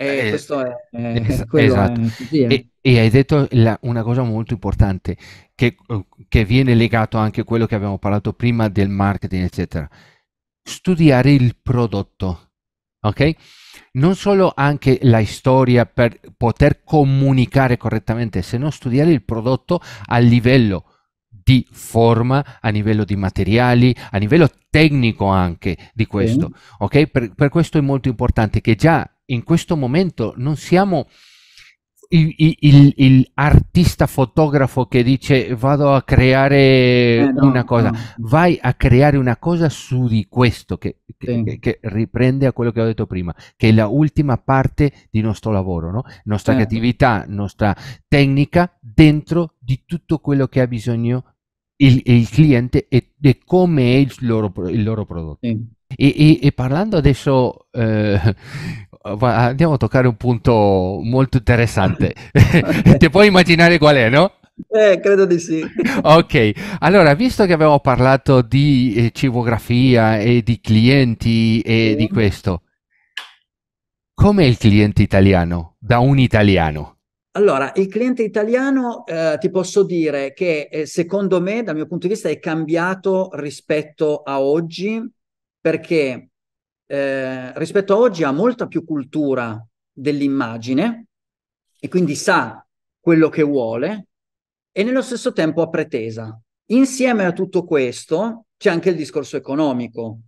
E eh, questo è, è es- quello esatto. È, eh. E, e, hai detto la, una cosa molto importante che, che viene legato anche a quello che abbiamo parlato prima del marketing, eccetera. Studiare il prodotto, ok? Non solo anche la storia per poter comunicare correttamente, se no studiare il prodotto a livello di forma, a livello di materiali, a livello tecnico anche di questo. Okay. ok? Per, per questo è molto importante che già in questo momento non siamo... l'artista fotografo che dice vado a creare eh, no, una cosa, no. vai a creare una cosa su di questo che, sì. che, che, riprende a quello che ho detto prima, che è la ultima parte di nostro lavoro, no? nostra certo. creatività, nostra tecnica dentro di tutto quello che ha bisogno il, il cliente e, e come è il loro, il loro prodotto. Sì. E, e, e, parlando adesso, eh, andiamo a toccare un punto molto interessante. Ti puoi immaginare qual è, no? Eh, credo di sì. Ok, allora, visto che abbiamo parlato di eh, civografia e di clienti e sì. di questo, com'è il cliente italiano da un italiano? Allora, il cliente italiano eh, ti posso dire che eh, secondo me, dal mio punto di vista, è cambiato rispetto a oggi perché eh, rispetto a oggi ha molta più cultura dell'immagine e quindi sa quello che vuole e nello stesso tempo ha pretesa. Insieme a tutto questo c'è anche il discorso economico,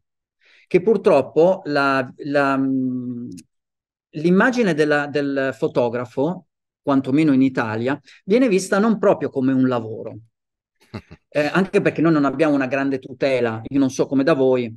che purtroppo la, la, mm, l'immagine della, del fotografo quantomeno in Italia, viene vista non proprio come un lavoro. Eh, anche perché noi non abbiamo una grande tutela, io non so come da voi,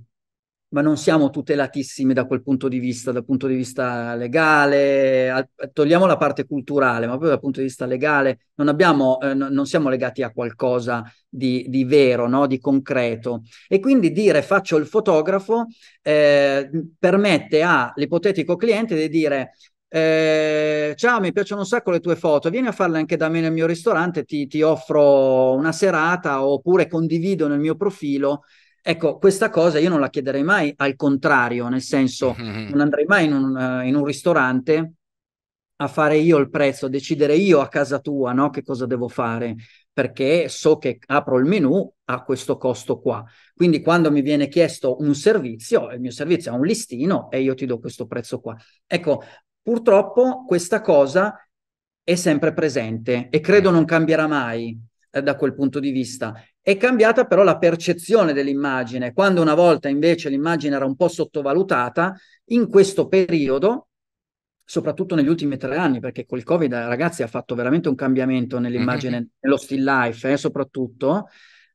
ma non siamo tutelatissimi da quel punto di vista, dal punto di vista legale, al, togliamo la parte culturale, ma proprio dal punto di vista legale non, abbiamo, eh, no, non siamo legati a qualcosa di, di vero, no? di concreto. E quindi dire faccio il fotografo eh, permette all'ipotetico cliente di dire eh, ciao, mi piacciono un sacco le tue foto, vieni a farle anche da me nel mio ristorante, ti, ti offro una serata oppure condivido nel mio profilo. Ecco, questa cosa io non la chiederei mai al contrario, nel senso non andrei mai in un, in un, ristorante a fare io il prezzo, a decidere io a casa tua no? che cosa devo fare, perché so che apro il menu a questo costo qua. Quindi quando mi viene chiesto un servizio, il mio servizio ha un listino e io ti do questo prezzo qua. Ecco, Purtroppo questa cosa è sempre presente e credo non cambierà mai eh, da quel punto di vista. È cambiata però la percezione dell'immagine. Quando una volta invece l'immagine era un po' sottovalutata, in questo periodo, soprattutto negli ultimi tre anni, perché col Covid, eh, ragazzi, ha fatto veramente un cambiamento nell'immagine, mm-hmm. nello still life, eh, soprattutto,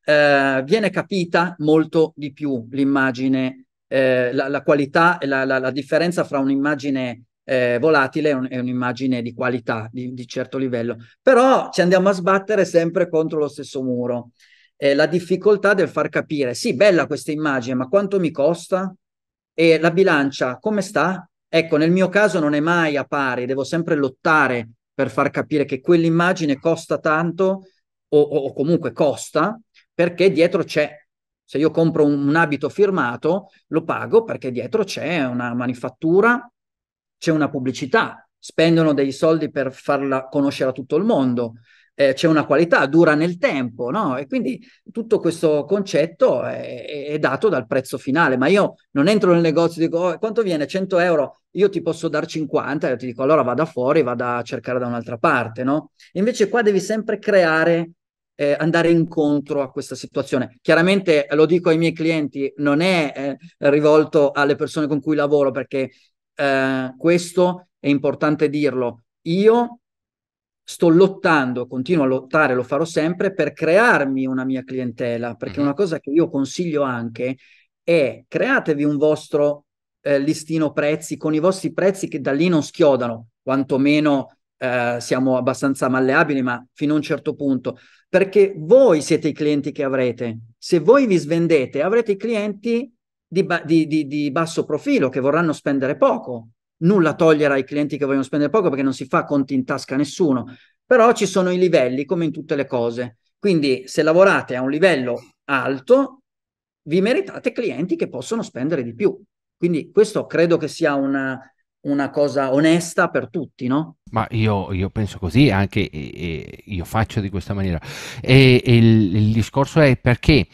eh, viene capita molto di più l'immagine, eh, la, la, qualità e la, la, la differenza fra un'immagine eh, volatile è, un'immagine di qualità, di, di, certo livello, però ci andiamo a sbattere sempre contro lo stesso muro. Eh, la difficoltà del far capire, sì, bella questa immagine, ma quanto mi costa? E la bilancia come sta? Ecco, nel mio caso non è mai a pari, devo sempre lottare per far capire che quell'immagine costa tanto o, o comunque costa perché dietro c'è se io compro un, un, abito firmato, lo pago perché dietro c'è una manifattura c'è una pubblicità, spendono dei soldi per farla conoscere a tutto il mondo, eh, c'è una qualità, dura nel tempo, no? E quindi tutto questo concetto è, è, dato dal prezzo finale, ma io non entro nel negozio e dico oh, quanto viene 100 euro, io ti posso dar 50, io ti dico allora vada fuori, vada a cercare da un'altra parte, no? Invece qua devi sempre creare eh, andare incontro a questa situazione. Chiaramente lo dico ai miei clienti, non è eh, rivolto alle persone con cui lavoro perché eh, questo è importante dirlo, io sto lottando, continuo a lottare, lo farò sempre per crearmi una mia clientela, perché mhm. una cosa che io consiglio anche è createvi un vostro eh, listino prezzi con i vostri prezzi che da lì non schiodano, quantomeno eh, siamo abbastanza malleabili, ma fino a un certo punto, perché voi siete i clienti che avrete. Se voi vi svendete, avrete i clienti di, ba- di, di, di basso profilo che vorranno spendere poco. Nulla togliere ai clienti che vogliono spendere poco perché non si fa conti in tasca a nessuno. Però ci sono i livelli come in tutte le cose. Quindi se lavorate a un livello alto, vi meritate clienti che possono spendere di più. Quindi questo credo che sia una, una cosa onesta per tutti, no? Ma io, io penso così, anche e, e io faccio di questa maniera. E, e il, il, discorso è perché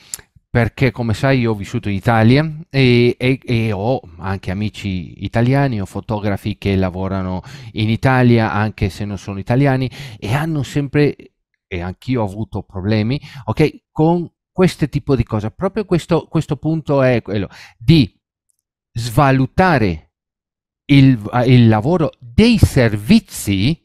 perché come sai io ho vissuto in Italia e, e, e, ho anche amici italiani, ho fotografi che lavorano in Italia anche se non sono italiani e hanno sempre, e anch'io ho avuto problemi, ok, con questo tipo di cose. Proprio questo, questo punto è quello di svalutare il, il lavoro dei servizi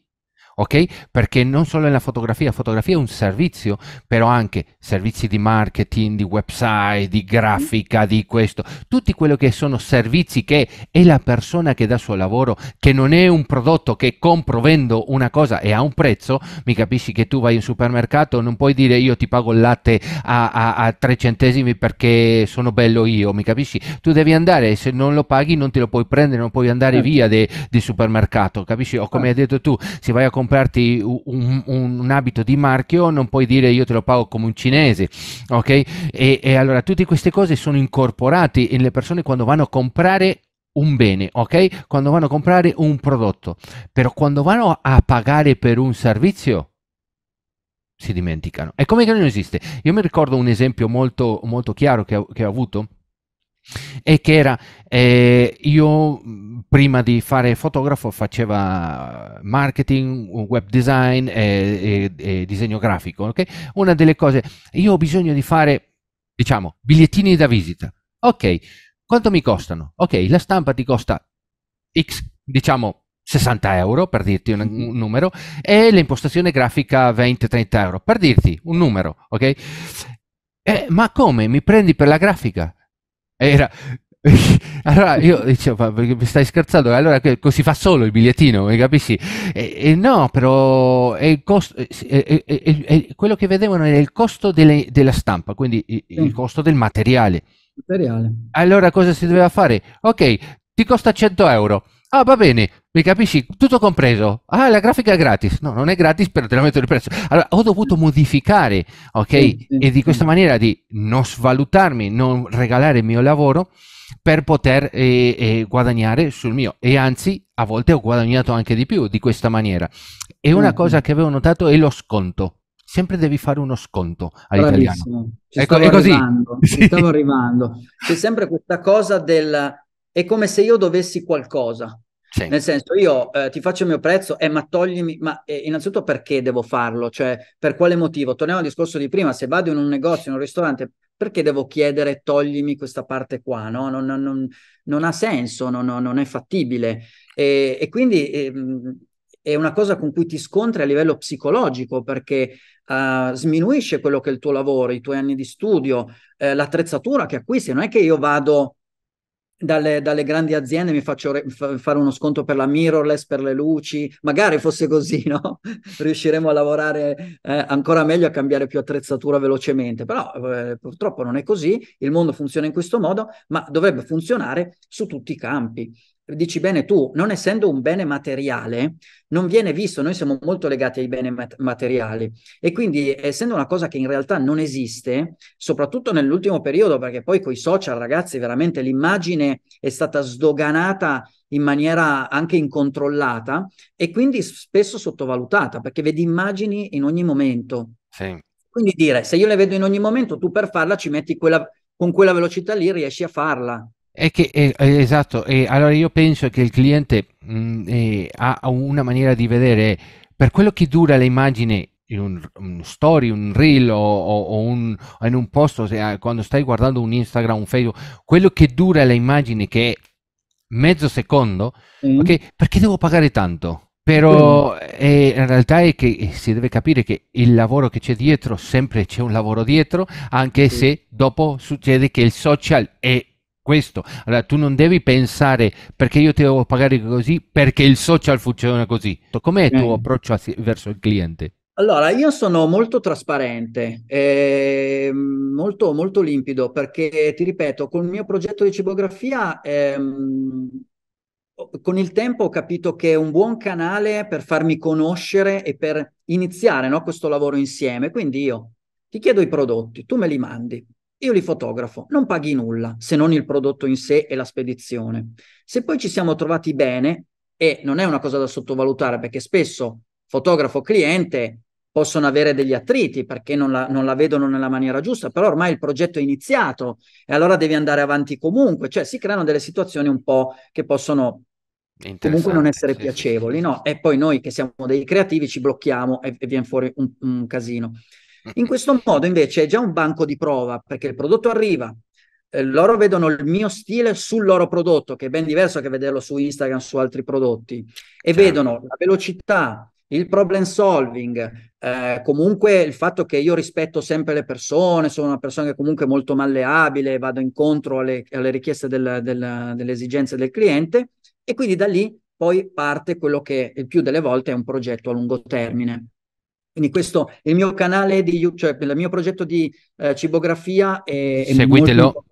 ok? Perché non solo è la fotografia, la fotografia è un servizio, però anche servizi di marketing, di website, di grafica, di questo, tutti quelli che sono servizi che è la persona che dà il suo lavoro, che non è un prodotto che compro, vendo una cosa e ha un prezzo, mi capisci che tu vai in supermercato, non puoi dire io ti pago il latte a, a, a 3 centesimi perché sono bello io, mi capisci? Tu devi andare, se non lo paghi non te lo puoi prendere, non puoi andare certo. via di supermercato, capisci? O come hai certo. detto tu, se vai a comprare comprarti un, un, un, abito di marchio non puoi dire io te lo pago come un cinese, ok? E, e allora tutte queste cose sono incorporate e le persone quando vanno a comprare un bene, ok? Quando vanno a comprare un prodotto, però quando vanno a pagare per un servizio si dimenticano. È come che non esiste. Io mi ricordo un esempio molto, molto chiaro che che ho avuto e che era eh, io prima di fare fotografo faceva marketing, web design e, e, e disegno grafico. Okay? Una delle cose, io ho bisogno di fare, diciamo, bigliettini da visita. Ok, quanto mi costano? Ok, la stampa ti costa X, diciamo 60 euro per dirti un, mm-hmm. un numero e l'impostazione grafica 20-30 euro per dirti un numero, ok? Eh, ma come? Mi prendi per la grafica? Era... allora io dicevo, mi stai scherzando? Allora si fa solo il bigliettino, mi capisci? E, e no, però è il costo, eh, è, è, quello che vedevano era il costo delle, della stampa, quindi il, sì. il costo del materiale. materiale. Allora cosa si doveva fare? Ok, ti costa 100 euro Ah, va bene, mi capisci? Tutto compreso. Ah, la grafica è gratis. No, non è gratis, però te la metto il prezzo. Allora, ho dovuto modificare, ok? Sì, sì, e di questa maniera di non svalutarmi, non regalare il mio lavoro per poter eh, eh, guadagnare sul mio. E anzi, a volte ho guadagnato anche di più di questa maniera. E una mm-hmm. cosa che avevo notato è lo sconto sempre devi fare uno sconto all'italiano. Ecco, è così. Arrivando, sì. Ci stavo arrivando. C'è sempre questa cosa del è come se io dovessi qualcosa. Sì. Nel senso, io eh, ti faccio il mio prezzo, eh, ma toglimi, ma eh, innanzitutto perché devo farlo? Cioè, per quale motivo? Torniamo al discorso di prima, se vado in un negozio, in un ristorante, perché devo chiedere toglimi questa parte qua? No? Non, non, non, non ha senso, non, è fattibile. E, e quindi ehm, è una cosa con cui ti scontri a livello psicologico perché uh, sminuisce quello che è il tuo lavoro, i tuoi anni di studio, eh, l'attrezzatura che acquisti. Non è che io vado dalle, dalle, grandi aziende mi faccio re- f- fare uno sconto per la mirrorless, per le luci, magari fosse così, no? Riusciremo a lavorare eh, ancora meglio, a cambiare più attrezzatura velocemente, però eh, purtroppo non è così, il mondo funziona in questo modo, ma dovrebbe funzionare su tutti i campi dici bene tu, non essendo un bene materiale, non viene visto, noi siamo molto legati ai beni mat- materiali e quindi essendo una cosa che in realtà non esiste, soprattutto nell'ultimo periodo, perché poi con i social ragazzi veramente l'immagine è stata sdoganata in maniera anche incontrollata e quindi spesso sottovalutata, perché vedi immagini in ogni momento. Sì. Quindi dire, se io le vedo in ogni momento, tu per farla ci metti quella, con quella velocità lì riesci a farla. È che, è, è esatto, è, allora io penso che il cliente mh, mm, eh, ha una maniera di vedere, per quello che dura l'immagine in un, un, story, un reel o, o, o un, in un post, eh, quando stai guardando un Instagram, un Facebook, quello che dura l'immagine che è mezzo secondo, mm. okay, perché devo pagare tanto? Però mm. eh, in realtà è che eh, si deve capire che il lavoro che c'è dietro, sempre c'è un lavoro dietro, anche mm. se dopo succede che il social è questo. Allora tu non devi pensare perché io ti devo pagare così, perché il social funziona così. Com'è il tuo eh. approccio verso il cliente? Allora, io sono molto trasparente, eh, molto, molto limpido, perché ti ripeto, col mio progetto di cibografia, eh, con il tempo ho capito che è un buon canale per farmi conoscere e per iniziare no, questo lavoro insieme. Quindi io ti chiedo i prodotti, tu me li mandi, io li fotografo, non paghi nulla se non il prodotto in sé e la spedizione. Se poi ci siamo trovati bene, e non è una cosa da sottovalutare perché spesso fotografo cliente possono avere degli attriti perché non la, non la, vedono nella maniera giusta, però ormai il progetto è iniziato e allora devi andare avanti comunque, cioè si creano delle situazioni un po' che possono comunque non essere sì, piacevoli, sì. no? E poi noi che siamo dei creativi ci blocchiamo e, e viene fuori un, un casino. In questo modo invece è già un banco di prova perché il prodotto arriva, eh, loro vedono il mio stile sul loro prodotto, che è ben diverso che vederlo su Instagram, su altri prodotti, e certo. vedono la velocità, il problem solving, eh, comunque il fatto che io rispetto sempre le persone, sono una persona che comunque è molto malleabile, vado incontro alle, alle richieste del, del, delle esigenze del cliente e quindi da lì poi parte quello che il più delle volte è un progetto a lungo termine. Quindi questo è il mio canale di YouTube, cioè il mio progetto di eh, cibografia è, è Seguitelo.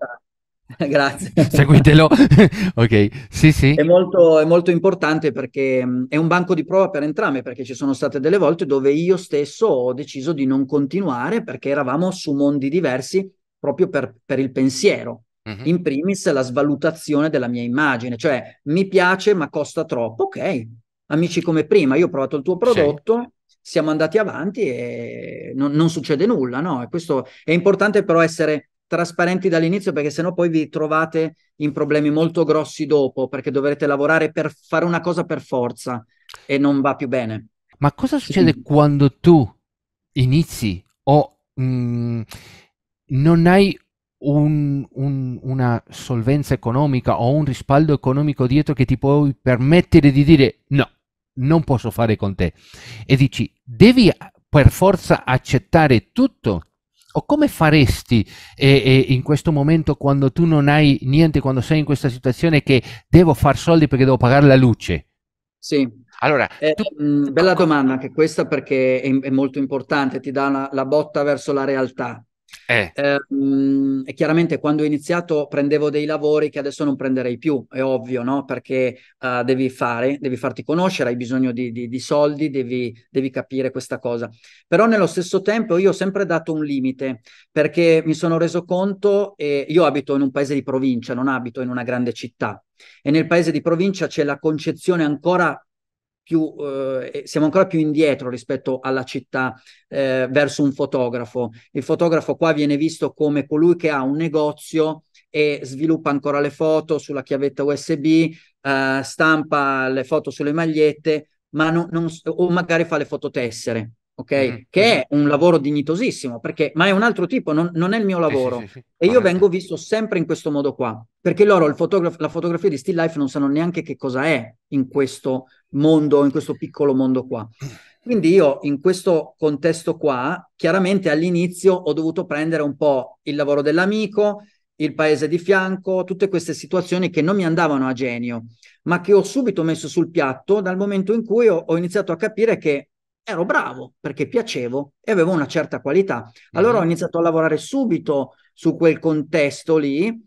Grazie. Seguitelo. ok, sì, sì. È molto, è molto importante perché mh, mm, è un banco di prova per entrambe, perché ci sono state delle volte dove io stesso ho deciso di non continuare perché eravamo su mondi diversi proprio per, per il pensiero. Mm-hmm. In primis la svalutazione della mia immagine, cioè mi piace ma costa troppo, ok, amici come prima, io ho provato il tuo prodotto, sì siamo andati avanti e non, non succede nulla, no? E questo è importante però essere trasparenti dall'inizio perché sennò poi vi trovate in problemi molto grossi dopo perché dovrete lavorare per fare una cosa per forza e non va più bene. Ma cosa succede sì. quando tu inizi o mh, mm, non hai un, un, una solvenza economica o un rispaldo economico dietro che ti puoi permettere di dire no, non posso fare con te. E dici, devi eh, per forza accettare tutto? O come faresti eh, eh, in questo momento quando tu non hai niente, quando sei in questa situazione che devo far soldi perché devo pagare la luce? Sì. Allora, eh, tu... Mm, bella domanda anche questa perché è, è molto importante, ti dà una, la botta verso la realtà. Eh. Ehm, e chiaramente quando ho iniziato prendevo dei lavori che adesso non prenderei più, è ovvio, no? Perché uh, devi fare, devi farti conoscere, hai bisogno di, di, di soldi, devi, devi, capire questa cosa. Però nello stesso tempo io ho sempre dato un limite, perché mi sono reso conto, e io abito in un paese di provincia, non abito in una grande città, e nel paese di provincia c'è la concezione ancora più, eh, siamo ancora più indietro rispetto alla città eh, verso un fotografo. Il fotografo qua viene visto come colui che ha un negozio e sviluppa ancora le foto sulla chiavetta USB, eh, stampa le foto sulle magliette, ma no, non, o magari fa le fototessere ok? Mm-hmm, che è mm-hmm. un lavoro dignitosissimo, perché, ma è un altro tipo, non, non è il mio lavoro. Sì, sì, sì, e io vengo visto sempre in questo modo qua, perché loro fotograf- la fotografia di still life non sanno neanche che cosa è in questo mondo, in questo piccolo mondo qua. Quindi io in questo contesto qua, chiaramente all'inizio ho dovuto prendere un po' il lavoro dell'amico, il paese di fianco, tutte queste situazioni che non mi andavano a genio, ma che ho subito messo sul piatto dal momento in cui ho, ho iniziato a capire che ero bravo perché piacevo e avevo una certa qualità. Allora ho mhm. iniziato a lavorare subito su quel contesto lì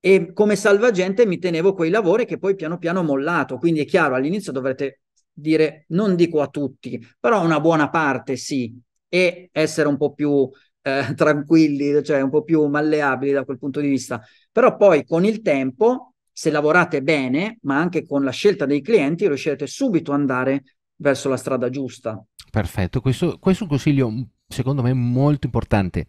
e come salvagente mi tenevo quei lavori che poi piano piano ho mollato. Quindi è chiaro, all'inizio dovrete dire, non dico a tutti, però una buona parte sì, e essere un po' più eh, tranquilli, cioè un po' più malleabili da quel punto di vista. Però poi con il tempo, se lavorate bene, ma anche con la scelta dei clienti, riuscirete subito ad andare verso la strada giusta perfetto, questo, questo, è un consiglio mm, secondo me molto importante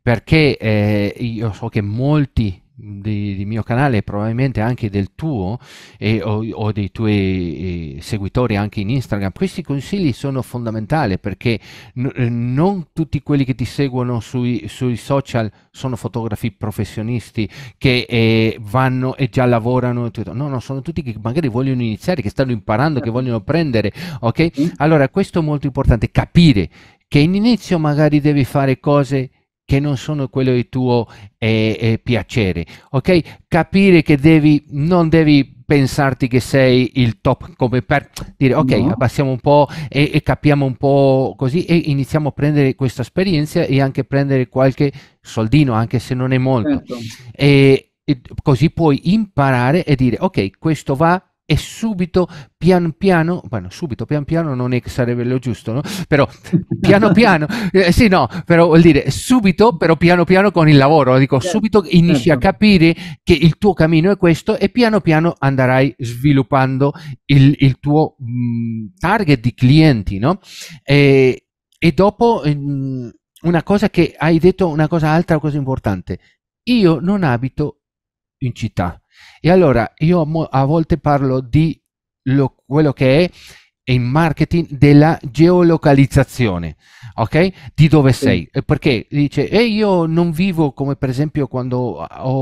perché eh, io so che molti di, di, mio canale probabilmente anche del tuo e, o, o, dei tuoi eh, seguitori anche in Instagram questi consigli sono fondamentali perché non tutti quelli che ti seguono sui, sui social sono fotografi professionisti che eh, vanno e già lavorano no no sono tutti che magari vogliono iniziare che stanno imparando che vogliono prendere ok mm. allora questo è molto importante capire che in inizio magari devi fare cose che non sono quello di tuo eh, eh, piacere, ok? Capire che devi, non devi pensarti che sei il top, come per dire ok, no. abbassiamo un po' e, e, capiamo un po' così e iniziamo a prendere questa esperienza e anche prendere qualche soldino, anche se non è molto. Certo. E, e così puoi imparare e dire ok, questo va, e subito pian piano, bueno, subito pian piano non è che sarebbe lo giusto, no? però piano piano, eh, sì no, però vuol dire subito, però piano piano con il lavoro, dico certo, subito inizi certo. a capire che il tuo cammino è questo e piano piano andrai sviluppando il, il tuo mh, target di clienti, no? E, e dopo mh, ehm, una cosa che hai detto, una cosa altra, una cosa importante, io non abito in città e allora io a volte parlo di lo, quello che è in marketing della geolocalizzazione, ok? Di dove sì. sei. Perché dice, e eh, io non vivo come per esempio quando ho,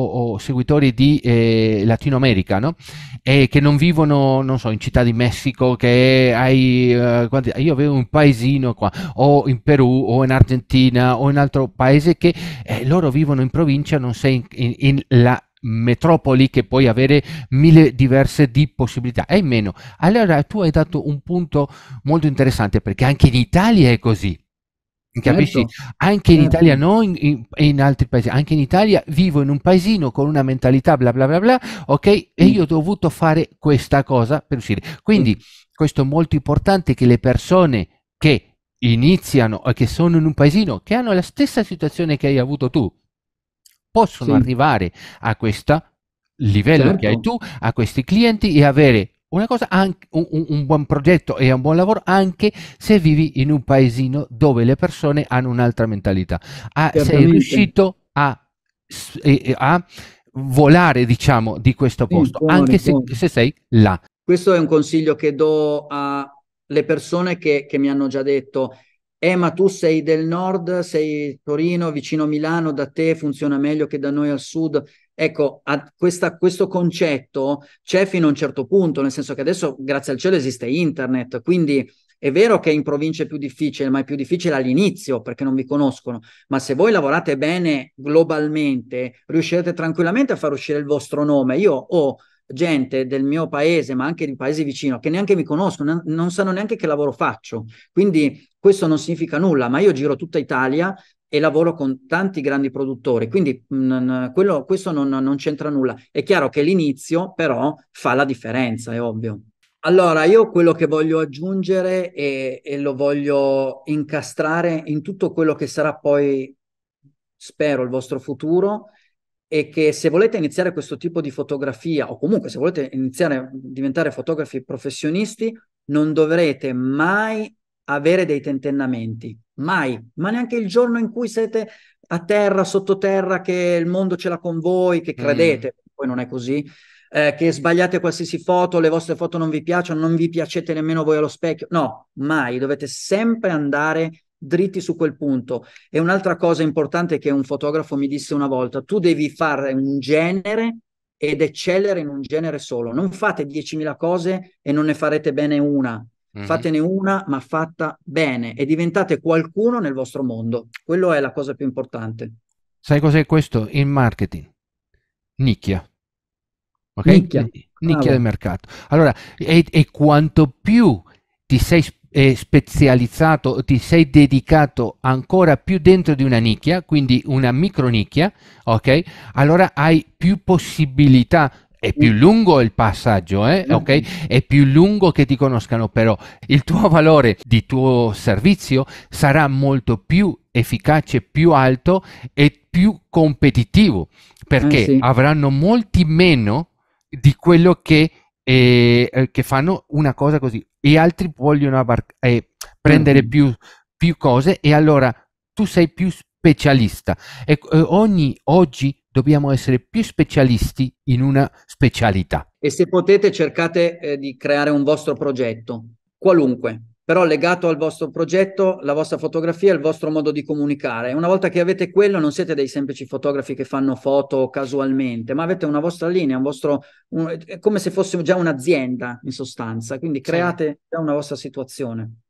ho seguitori di eh, Latino America, no? E che non vivono, non so, in città di Messico, che hai, eh, quanti, io avevo un paesino qua, o in Perù, o in Argentina, o in altro paese, che eh, loro vivono in provincia, non sei in, in, in la metropoli che puoi avere mille diverse di possibilità e in meno. Allora tu hai dato un punto molto interessante perché anche in Italia è così. Certo. Capisci? Certo. Anche certo. in Italia, non in, in, in, altri paesi, anche in Italia vivo in un paesino con una mentalità bla bla bla bla, ok? E mm. io ho dovuto fare questa cosa per uscire. Quindi mm. questo è molto importante che le persone che iniziano e che sono in un paesino, che hanno la stessa situazione che hai avuto tu, possono sì. arrivare a questo livello certo. che hai certo. tu, a questi clienti e avere una cosa, anche, un, un, buon progetto e un buon lavoro anche se vivi in un paesino dove le persone hanno un'altra mentalità. Ah, sei riuscito a, a, volare, diciamo, di questo posto, sì, buone, anche se, se, sei là. Questo è un consiglio che do alle persone che, che mi hanno già detto eh ma tu sei del nord, sei Torino, vicino a Milano, da te funziona meglio che da noi al sud. Ecco, questa, questo concetto c'è fino a un certo punto, nel senso che adesso, grazie al cielo, esiste internet, quindi è vero che in provincia è più difficile, ma è più difficile all'inizio perché non vi conoscono, ma se voi lavorate bene globalmente, riuscirete tranquillamente a far uscire il vostro nome. Io ho... Oh, gente del mio paese, ma anche di paesi vicino, che neanche mi conoscono, non sanno neanche che lavoro faccio. Quindi questo non significa nulla, ma io giro tutta Italia e lavoro con tanti grandi produttori, quindi mh, quello, questo non, non c'entra nulla. È chiaro che l'inizio però fa la differenza, è ovvio. Allora, io quello che voglio aggiungere e, e lo voglio incastrare in tutto quello che sarà poi, spero, il vostro futuro, e che se volete iniziare questo tipo di fotografia o comunque se volete iniziare a diventare fotografi professionisti, non dovrete mai avere dei tentennamenti, mai, ma neanche il giorno in cui siete a terra, sottoterra, che il mondo ce l'ha con voi, che credete, mm. poi non è così, eh, che sbagliate qualsiasi foto, le vostre foto non vi piacciono, non vi piacete nemmeno voi allo specchio, no, mai, dovete sempre andare dritti su quel punto. E un'altra cosa importante che un fotografo mi disse una volta, tu devi fare un genere ed eccellere in un genere solo. Non fate 10.000 cose e non ne farete bene una. Mm-hmm. Fatene una, ma fatta bene e diventate qualcuno nel vostro mondo. Quello è la cosa più importante. Sai cos'è questo? Il marketing. Nicchia. Ok? Nicchia. Nicchia del mercato. Allora, e, e quanto più ti sei eh, specializzato, ti sei dedicato ancora più dentro di una nicchia, quindi una micronicchia, ok? Allora hai più possibilità è più lungo il passaggio, eh? Mm-hmm. ok? È più lungo che ti conoscano, però il tuo valore di tuo servizio sarà molto più efficace, più alto e più competitivo, perché eh sì. avranno molti meno di quello che e, eh, che fanno una cosa così e altri vogliono abar- eh, prendere mm-hmm. più, più, cose e allora tu sei più specialista. E, eh, ogni, oggi dobbiamo essere più specialisti in una specialità. E se potete cercate eh, di creare un vostro progetto, qualunque, però legato al vostro progetto, la vostra fotografia il vostro modo di comunicare. Una volta che avete quello, non siete dei semplici fotografi che fanno foto casualmente, ma avete una vostra linea, un vostro, un, è come se fosse già un'azienda in sostanza, quindi create già una vostra situazione.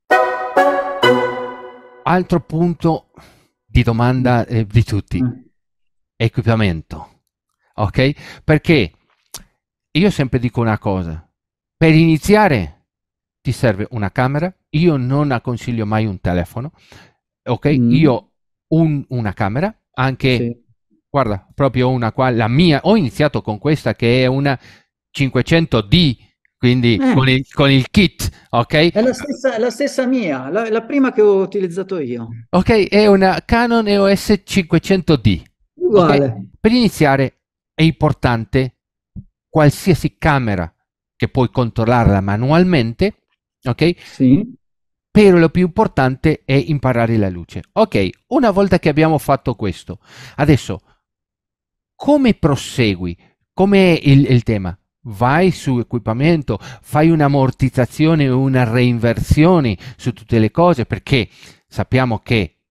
Altro punto di domanda mm. eh, di tutti, mm. equipamento, ok? Perché io sempre dico una cosa, per iniziare ti serve una camera, io non consiglio mai un telefono, ok? Mm. Io un, una camera, anche, sì. guarda, proprio una qua, la mia, ho iniziato con questa che è una 500D, quindi eh. con, il, con, il, kit, ok? È la stessa, la stessa mia, la, la, prima che ho utilizzato io. Ok, è una Canon EOS 500D. Uguale. Okay? Per iniziare è importante qualsiasi camera che puoi controllarla manualmente, ok? Sì però lo più importante è imparare la luce. Ok, una volta che abbiamo fatto questo, adesso come prosegui? Com'è il, il tema? Vai su equipamento, fai un'ammortizzazione, una reinversione su tutte le cose, perché sappiamo che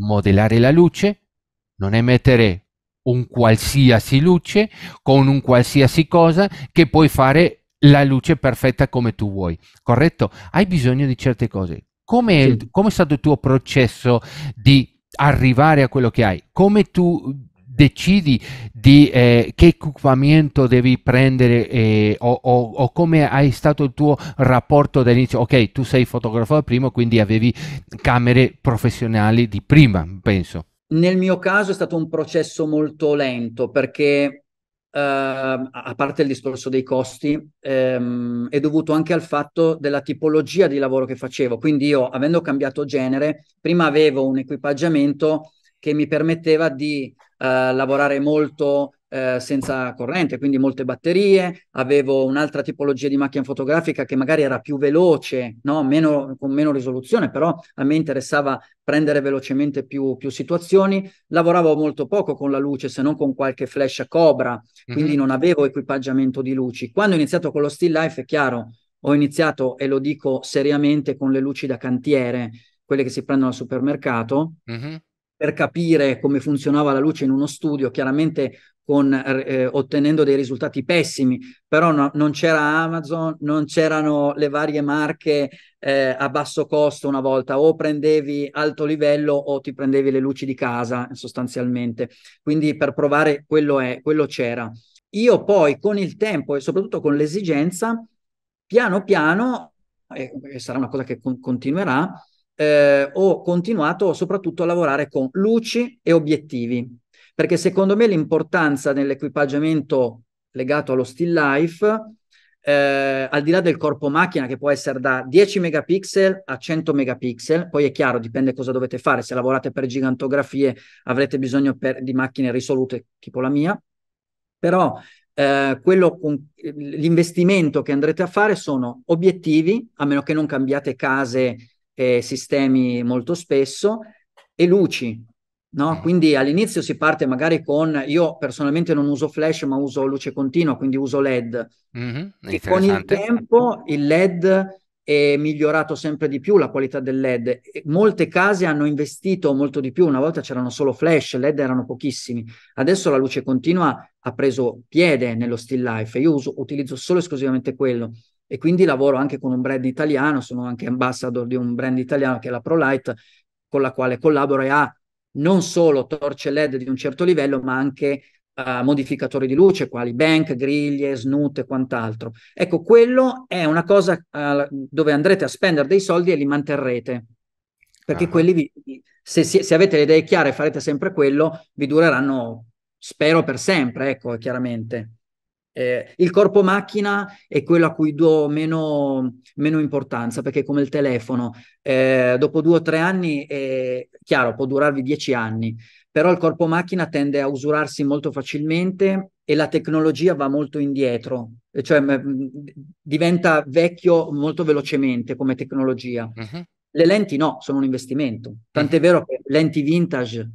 modellare la luce non è mettere un qualsiasi luce con un qualsiasi cosa che puoi fare la luce perfetta come tu vuoi, corretto? Hai bisogno di certe cose. Come sì. è, stato il tuo processo di arrivare a quello che hai? Come tu decidi di eh, che equipamento devi prendere eh, o, o, o, come hai stato il tuo rapporto dall'inizio? Ok, tu sei fotografo da primo, quindi avevi camere professionali di prima, penso. Nel mio caso è stato un processo molto lento perché Ehm, a parte il discorso dei costi, ehm, è dovuto anche al fatto della tipologia di lavoro che facevo. Quindi io, avendo cambiato genere, prima avevo un equipaggiamento che mi permetteva di eh, lavorare molto eh, senza corrente, quindi molte batterie, avevo un'altra tipologia di macchina fotografica che magari era più veloce, no? meno, con meno risoluzione, però a me interessava prendere velocemente più, più, situazioni, lavoravo molto poco con la luce se non con qualche flash cobra, quindi mm-hmm. non avevo equipaggiamento di luci. Quando ho iniziato con lo still life è chiaro, ho iniziato, e lo dico seriamente, con le luci da cantiere, quelle che si prendono al supermercato, mm-hmm. per capire come funzionava la luce in uno studio. Chiaramente con, eh, ottenendo dei risultati pessimi, però no, non c'era Amazon, non c'erano le varie marche eh, a basso costo una volta, o prendevi alto livello o ti prendevi le luci di casa sostanzialmente. Quindi per provare quello, è, quello c'era. Io poi con il tempo e soprattutto con l'esigenza, piano piano, e eh, sarà una cosa che con- continuerà, eh, ho continuato soprattutto a lavorare con luci e obiettivi perché secondo me l'importanza nell'equipaggiamento legato allo still life, eh, al di là del corpo macchina che può essere da 10 megapixel a 100 megapixel, poi è chiaro, dipende cosa dovete fare, se lavorate per gigantografie avrete bisogno per, di macchine risolute tipo la mia, però eh, quello, l'investimento che andrete a fare sono obiettivi, a meno che non cambiate case e sistemi molto spesso, e luci, No? Mm. Quindi all'inizio si parte magari con, io personalmente non uso flash ma uso luce continua, quindi uso LED. Mm-hmm, con il tempo il LED è migliorato sempre di più la qualità del LED. Molte case hanno investito molto di più, una volta c'erano solo flash, LED erano pochissimi. Adesso la luce continua ha preso piede nello still life, io uso, utilizzo solo e esclusivamente quello e quindi lavoro anche con un brand italiano, sono anche ambassador di un brand italiano che è la ProLight con la quale collaboro e ha non solo torce LED di un certo livello, ma anche Uh, modificatori di luce, quali bank, griglie, snut e quant'altro. Ecco, quello è una cosa uh, dove andrete a spendere dei soldi e li manterrete. Perché ah. quelli, vi, se, se, avete le idee chiare e farete sempre quello, vi dureranno, spero, per sempre, ecco, chiaramente. Eh, il corpo macchina è quello a cui do meno, meno importanza perché come il telefono, eh, dopo due o tre anni, è chiaro, può durarvi dieci anni, però il corpo macchina tende a usurarsi molto facilmente e la tecnologia va molto indietro, cioè mh, diventa vecchio molto velocemente come tecnologia. Uh-huh. Le lenti no, sono un investimento, tant'è uh-huh. vero che lenti vintage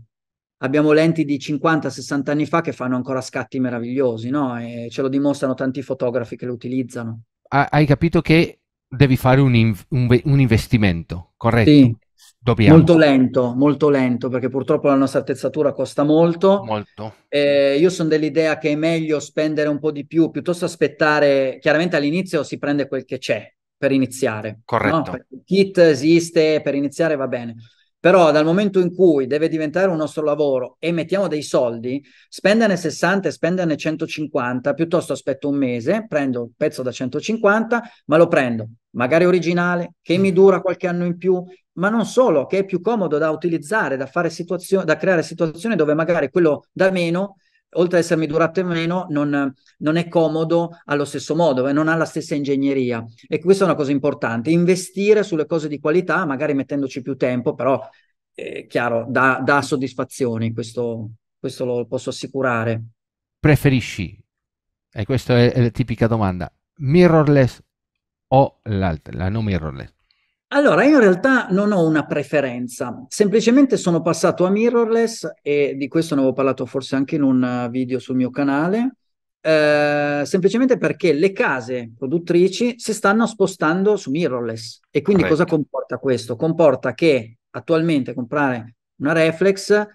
abbiamo lenti di 50-60 anni fa che fanno ancora scatti meravigliosi, no? E ce lo dimostrano tanti fotografi che le utilizzano. Hai capito che devi fare un, in- un investimento, corretto? Sì. Dobbiamo. Molto lento, molto lento, perché purtroppo la nostra attrezzatura costa molto. molto. Eh, io sono dell'idea che è meglio spendere un po' di più, piuttosto aspettare, chiaramente all'inizio si prende quel che c'è per iniziare. Corretto. No? Il kit esiste, per iniziare va bene però dal momento in cui deve diventare un nostro lavoro e mettiamo dei soldi, spenderne 60 e spenderne 150, piuttosto aspetto un mese, prendo un pezzo da 150, ma lo prendo magari originale, che mi dura qualche anno in più, ma non solo, che è più comodo da utilizzare, da, fare situazio- da creare situazioni dove magari quello da meno oltre ad essermi durato meno, non, non, è comodo allo stesso modo e eh, non ha la stessa ingegneria. E questa è una cosa importante, investire sulle cose di qualità, magari mettendoci più tempo, però è eh, chiaro, dà, dà soddisfazioni, questo, questo lo posso assicurare. Preferisci, e eh, questa è la tipica domanda, mirrorless o l'altra, la non mirrorless? Allora, in realtà non ho una preferenza, semplicemente sono passato a mirrorless e di questo ne avevo parlato forse anche in un eh, video sul mio canale, eh, semplicemente perché le case produttrici si stanno spostando su mirrorless e quindi Corretto. cosa comporta questo? Comporta che attualmente comprare una reflex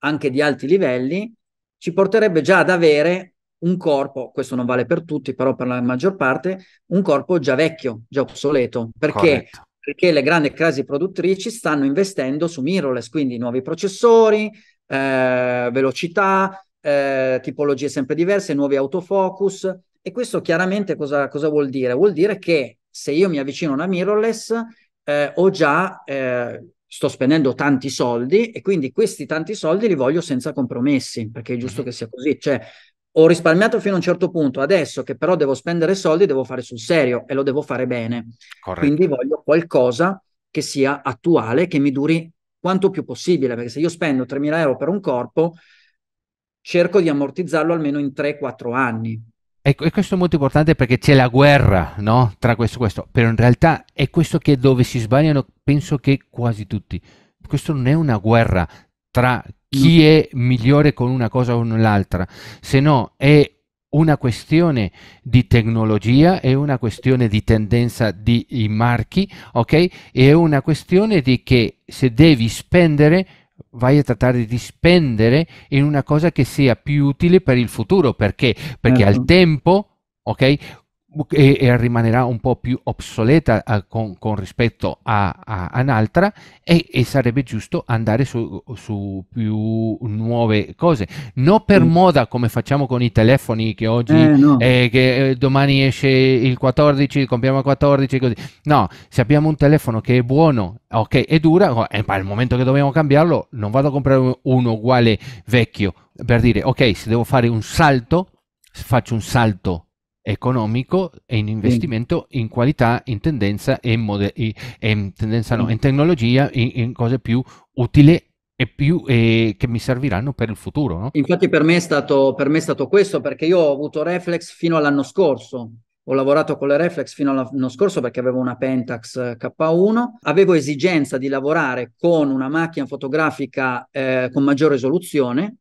anche di alti livelli ci porterebbe già ad avere un corpo, questo non vale per tutti, però per la maggior parte, un corpo già vecchio, già obsoleto, perché Corretto perché le grandi case produttrici stanno investendo su mirrorless, quindi nuovi processori, eh, velocità, eh, tipologie sempre diverse, nuovi autofocus. E questo chiaramente cosa, cosa, vuol dire? Vuol dire che se io mi avvicino a una mirrorless, eh, ho già, eh, sto spendendo tanti soldi e quindi questi tanti soldi li voglio senza compromessi, perché è giusto mhm. che sia così. Cioè, ho risparmiato fino a un certo punto, adesso che però devo spendere soldi, devo fare sul serio e lo devo fare bene. Corretto. Quindi voglio qualcosa che sia attuale, che mi duri quanto più possibile, perché se io spendo 3.000 euro per un corpo, cerco di ammortizzarlo almeno in 3-4 anni. Ecco, e questo è molto importante perché c'è la guerra no? tra questo e questo, però in realtà è questo che dove si sbagliano, penso che quasi tutti. Questo non è una guerra tra chi mm. è migliore con una cosa o con l'altra, se no è una questione di tecnologia, è una questione di tendenza di marchi, ok? È una questione di che se devi spendere vai a trattare di spendere in una cosa che sia più utile per il futuro, perché? Perché uh al mm. tempo, ok? e, e, rimanerà un po' più obsoleta a, eh, con, con, rispetto a, un'altra e, e, sarebbe giusto andare su, su, più nuove cose non per mm. moda come facciamo con i telefoni che oggi eh, no. eh, che eh, domani esce il 14 compriamo il 14 così no se abbiamo un telefono che è buono ok e dura oh, e al momento che dobbiamo cambiarlo non vado a comprare uno uguale vecchio per dire ok se devo fare un salto faccio un salto economico e in investimento in qualità, in tendenza e in, mode- e in, tendenza, no, mm. in tecnologia, in, in cose più utili e più eh, che mi serviranno per il futuro. No? Infatti per me, stato, per me, è stato, questo perché io ho avuto Reflex fino all'anno scorso. Ho lavorato con le Reflex fino all'anno scorso perché avevo una Pentax eh, K1, avevo esigenza di lavorare con una macchina fotografica eh, con maggiore risoluzione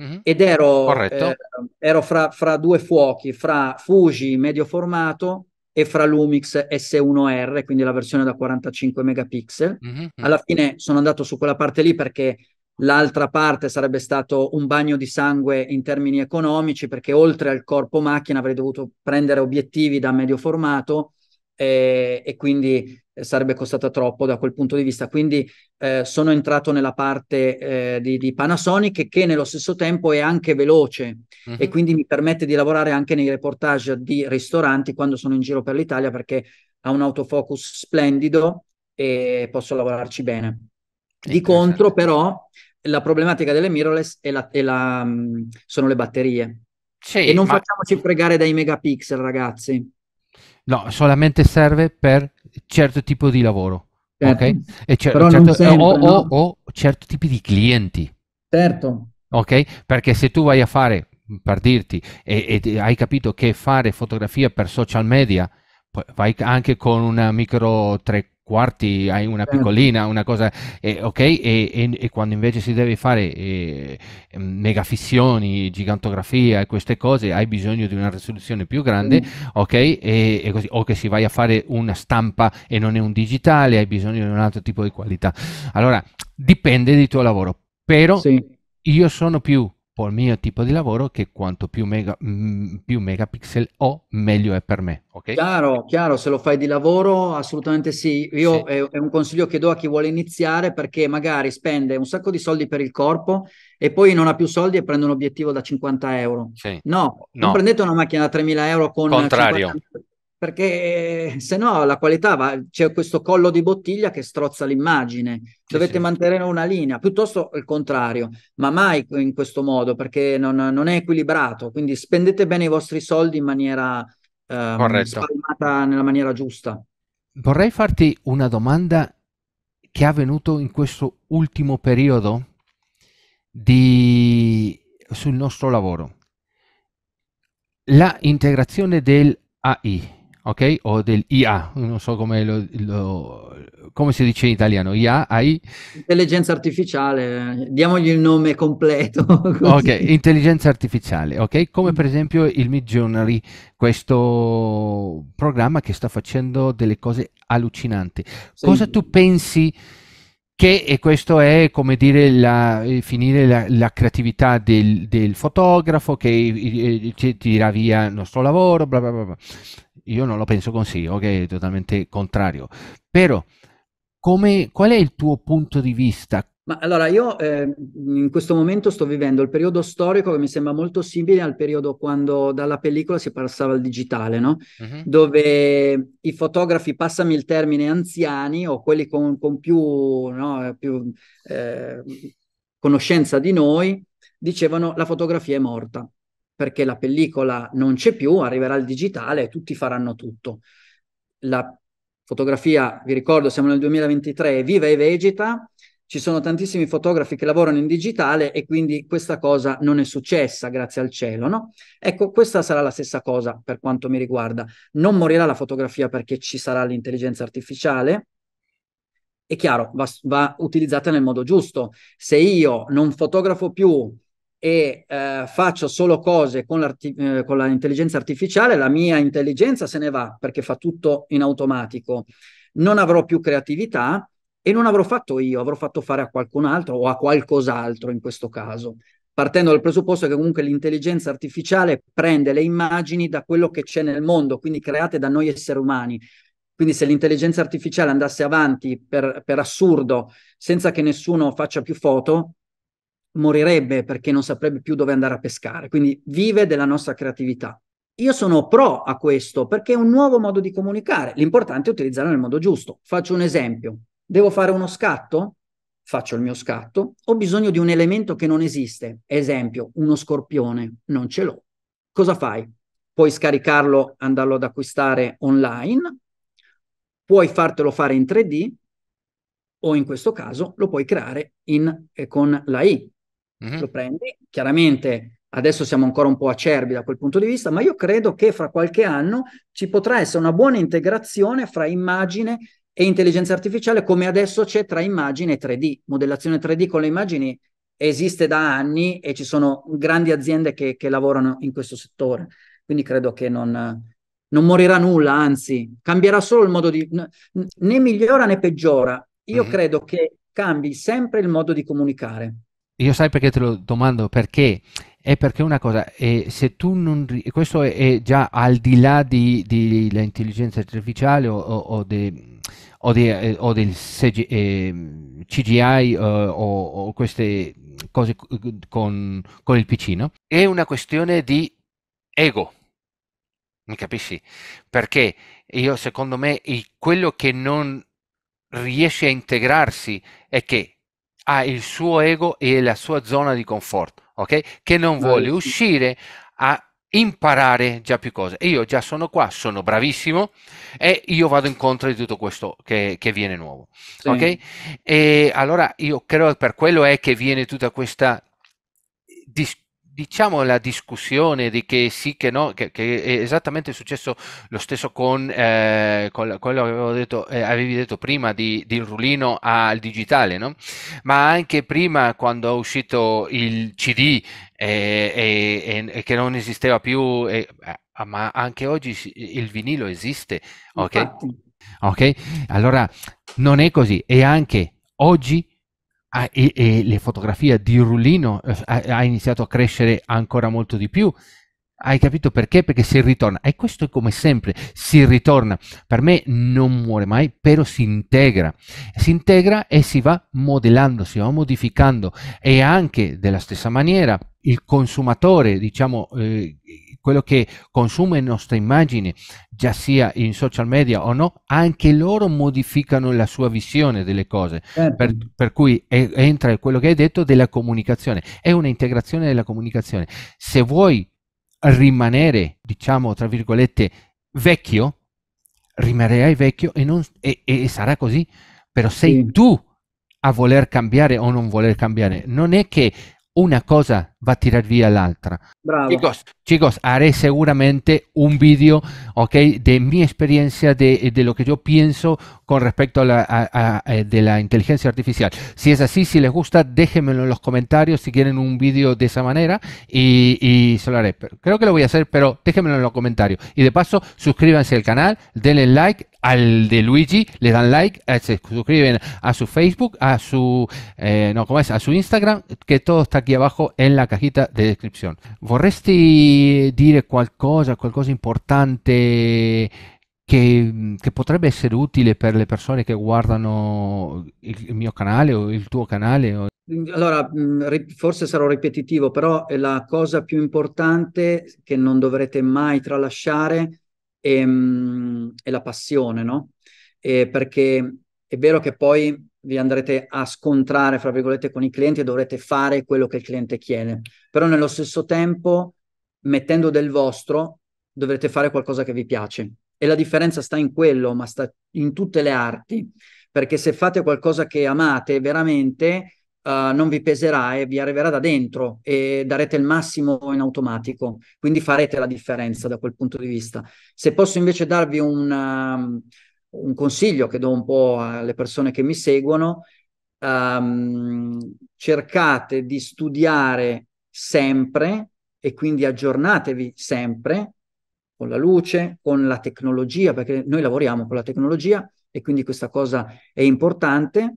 Mm-hmm. Ed ero, eh, ero fra, fra, due fuochi, fra Fuji medio formato e fra Lumix S1R, quindi la versione da 45 megapixel. Mm-hmm. Alla fine sono andato su quella parte lì perché l'altra parte sarebbe stato un bagno di sangue in termini economici, perché oltre al corpo macchina avrei dovuto prendere obiettivi da medio formato e, eh, e quindi eh, sarebbe costata troppo da quel punto di vista. Quindi eh, sono entrato nella parte eh, di, di, Panasonic che nello stesso tempo è anche veloce uh-huh. e mhm. quindi mi permette di lavorare anche nei reportage di ristoranti quando sono in giro per l'Italia perché ha un autofocus splendido e posso lavorarci bene. Di contro però la problematica delle mirrorless è la, è la, mm, sono le batterie. Sì, e non ma... facciamoci fregare dai megapixel, ragazzi. No, solamente serve per certo tipo di lavoro. Certo. Okay? E cer- certo, eh, sempre, o, no? o, o certi tipi di clienti. Certo. Ok? Perché se tu vai a fare, per dirti, e, e hai capito che fare fotografia per social media, vai anche con una micro 3 quarti hai una certo. piccolina, una cosa, eh, ok, e, e, e, quando invece si deve fare eh, eh fissioni, gigantografia e queste cose, hai bisogno di una risoluzione più grande, ok, e, e così, o che si vai a fare una stampa e non è un digitale, hai bisogno di un altro tipo di qualità. Allora, dipende dal tuo lavoro, però sì. io sono più il mio tipo di lavoro che quanto più, mega, mm, più megapixel ho meglio è per me okay? chiaro chiaro se lo fai di lavoro assolutamente sì io sì. È, è un consiglio che do a chi vuole iniziare perché magari spende un sacco di soldi per il corpo e poi non ha più soldi e prende un obiettivo da 50 euro sì. no, no, non prendete una macchina da 3000 euro con contrario 50 perché eh, se no la qualità va, c'è questo collo di bottiglia che strozza l'immagine, dovete sì. mantenere una linea, piuttosto il contrario, ma mai in questo modo perché non, non è equilibrato, quindi spendete bene i vostri soldi in maniera eh, spalmata nella maniera giusta. Vorrei farti una domanda che è avvenuto in questo ultimo periodo di... sul nostro lavoro. La integrazione del AI ok? O del IA, non so come, lo, lo, come si dice in italiano, IA, AI? Intelligenza artificiale, diamogli il nome completo. Così. Ok, intelligenza artificiale, ok? Come per esempio il Mid Journey, questo programma che sta facendo delle cose allucinanti. Sì. Cosa tu pensi che e questo è come dire la, eh, finire la, la creatività del, del, fotografo che ci eh, eh, tira via il nostro lavoro bla bla bla io non lo penso così ok totalmente contrario però come, qual è il tuo punto di vista ma allora io eh, in questo momento sto vivendo il periodo storico che mi sembra molto simile al periodo quando dalla pellicola si passava al digitale, no? Uh-huh. Dove i fotografi, passami il termine, anziani o quelli con, con più, no, più eh, conoscenza di noi, dicevano la fotografia è morta perché la pellicola non c'è più, arriverà il digitale e tutti faranno tutto. La fotografia, vi ricordo, siamo nel 2023, viva e vegeta ci sono tantissimi fotografi che lavorano in digitale e quindi questa cosa non è successa, grazie al cielo, no? Ecco, questa sarà la stessa cosa per quanto mi riguarda. Non morirà la fotografia perché ci sarà l'intelligenza artificiale, è chiaro, va, va, utilizzata nel modo giusto. Se io non fotografo più e eh, faccio solo cose con, eh, con l'intelligenza artificiale, la mia intelligenza se ne va perché fa tutto in automatico. Non avrò più creatività e non avrò fatto io, avrò fatto fare a qualcun altro o a qualcos'altro in questo caso, partendo dal presupposto che comunque l'intelligenza artificiale prende le immagini da quello che c'è nel mondo, quindi create da noi esseri umani. Quindi se l'intelligenza artificiale andasse avanti per, per assurdo, senza che nessuno faccia più foto, morirebbe perché non saprebbe più dove andare a pescare. Quindi vive della nostra creatività. Io sono pro a questo perché è un nuovo modo di comunicare. L'importante è utilizzarlo nel modo giusto. Faccio un esempio. Devo fare uno scatto? Faccio il mio scatto. Ho bisogno di un elemento che non esiste. Esempio, uno scorpione. Non ce l'ho. Cosa fai? Puoi scaricarlo, andarlo ad acquistare online. Puoi fartelo fare in 3D o in questo caso lo puoi creare in, eh, con la I. mm Lo prendi, chiaramente adesso siamo ancora un po' acerbi da quel punto di vista, ma io credo che fra qualche anno ci potrà essere una buona integrazione fra immagine e intelligenza artificiale come adesso c'è tra immagine e 3D. Modellazione 3D con le immagini esiste da anni e ci sono grandi aziende che, che lavorano in questo settore. Quindi credo che non, non morirà nulla, anzi, cambierà solo il modo di... né migliora né peggiora. Io mm-hmm. credo che cambi sempre il modo di comunicare. Io sai perché te lo domando? Perché è perché una cosa, eh, se tu non, questo è, già al di là dell'intelligenza artificiale o, o, o de, o, di, eh, o del CG, eh, CGI eh, o, o, queste cose con, con il PC, no? È una questione di ego, mi capisci? Perché io secondo me quello che non riesce a integrarsi è che ha il suo ego e la sua zona di conforto, ok? Che non vuole uscire a imparare già più cose. io già sono qua, sono bravissimo e io vado incontro di tutto questo che, che viene nuovo. Sì. Ok? E allora io credo che per quello è che viene tutta questa discussione diciamo la discussione di che sì, che no, che, che è esattamente successo lo stesso con, eh, con quello che avevo detto, eh, avevi detto prima di, di Rulino al digitale, no? ma anche prima quando è uscito il CD eh, e, eh, che non esisteva più, eh, ma anche oggi il vinilo esiste, ok? Infatti. Ok, allora non è così e anche oggi Ah, e, e, le fotografie di Rullino eh, ha, iniziato a crescere ancora molto di più. Hai capito perché? Perché si ritorna. E questo è come sempre, si ritorna. Per me non muore mai, però si integra. Si integra e si va modellando, si va modificando. E anche della stessa maniera il consumatore, diciamo... Eh, quello che consuma la nostra immagine, già sia in social media o no, anche loro modificano la sua visione delle cose. Certo. Per, per, cui è, entra quello che hai detto della comunicazione, è un'integrazione della comunicazione. Se vuoi rimanere, diciamo, tra virgolette, vecchio, rimarrai vecchio e, non, e, e sarà così, però sei sì. tu a voler cambiare o non voler cambiare. Non è che una cosa va a tirar vía la Chicos, chicos, haré seguramente un vídeo ok, de mi experiencia, de, de, lo que yo pienso con respecto a la, eh, de la inteligencia artificial. Si es así, si les gusta, déjenmelo en los comentarios si quieren un vídeo de esa manera y, y se lo haré. Creo que lo voy a hacer, pero déjenmelo en los comentarios. Y de paso, suscríbanse al canal, denle like, al de Luigi, le dan like, eh, se suscriben a su Facebook, a su, eh, no, ¿cómo es? A su Instagram, que todo está aquí abajo en la cajita de descripción. Vorresti dire qualcosa, qualcosa importante che, che, potrebbe essere utile per le persone che guardano il, mio canale o il tuo canale? O... Allora, mm, forse sarò ripetitivo, però è la cosa più importante che non dovrete mai tralasciare è, ehm, è la passione, no? È eh, perché è vero che poi vi andrete a scontrare, fra virgolette, con i clienti e dovrete fare quello che il cliente chiede. Però nello stesso tempo, mettendo del vostro, dovrete fare qualcosa che vi piace. E la differenza sta in quello, ma sta in tutte le arti, perché se fate qualcosa che amate veramente, uh, non vi peserà e vi arriverà da dentro e darete il massimo in automatico. Quindi farete la differenza da quel punto di vista. Se posso invece darvi un ehm, un consiglio che do un po' alle persone che mi seguono, um, cercate di studiare sempre e quindi aggiornatevi sempre con la luce, con la tecnologia, perché noi lavoriamo con la tecnologia e quindi questa cosa è importante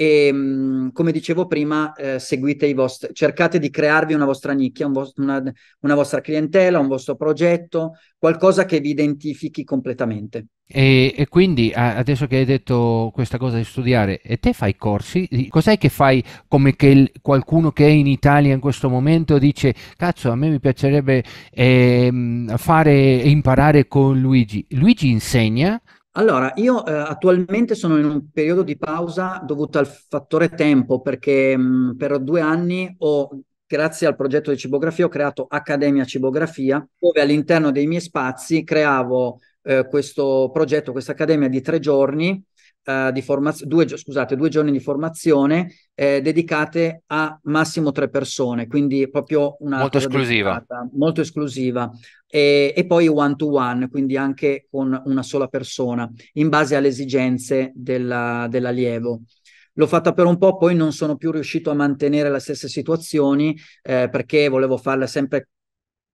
e mm, come dicevo prima, eh, seguite i vostri, cercate di crearvi una vostra nicchia, un vo- una, una vostra clientela, un vostro progetto, qualcosa che vi identifichi completamente. E, e, quindi adesso che hai detto questa cosa di studiare, e te fai corsi? Cos'è che fai come che il, qualcuno che è in Italia in questo momento dice cazzo a me mi piacerebbe eh, fare imparare con Luigi? Luigi insegna allora, io eh, attualmente sono in un periodo di pausa dovuto al fattore tempo perché mh, per due anni ho, grazie al progetto di cibografia, ho creato Accademia Cibografia, dove all'interno dei miei spazi creavo eh, questo progetto, questa accademia di tre giorni eh, di formazione, due, scusate, due giorni di formazione eh, dedicate a massimo tre persone, quindi proprio una molto esclusiva. molto esclusiva. E, e poi one to one, quindi anche con una sola persona, in base alle esigenze della, dell'allievo. L'ho fatta per un po', poi non sono più riuscito a mantenere le stesse situazioni eh, perché volevo farla sempre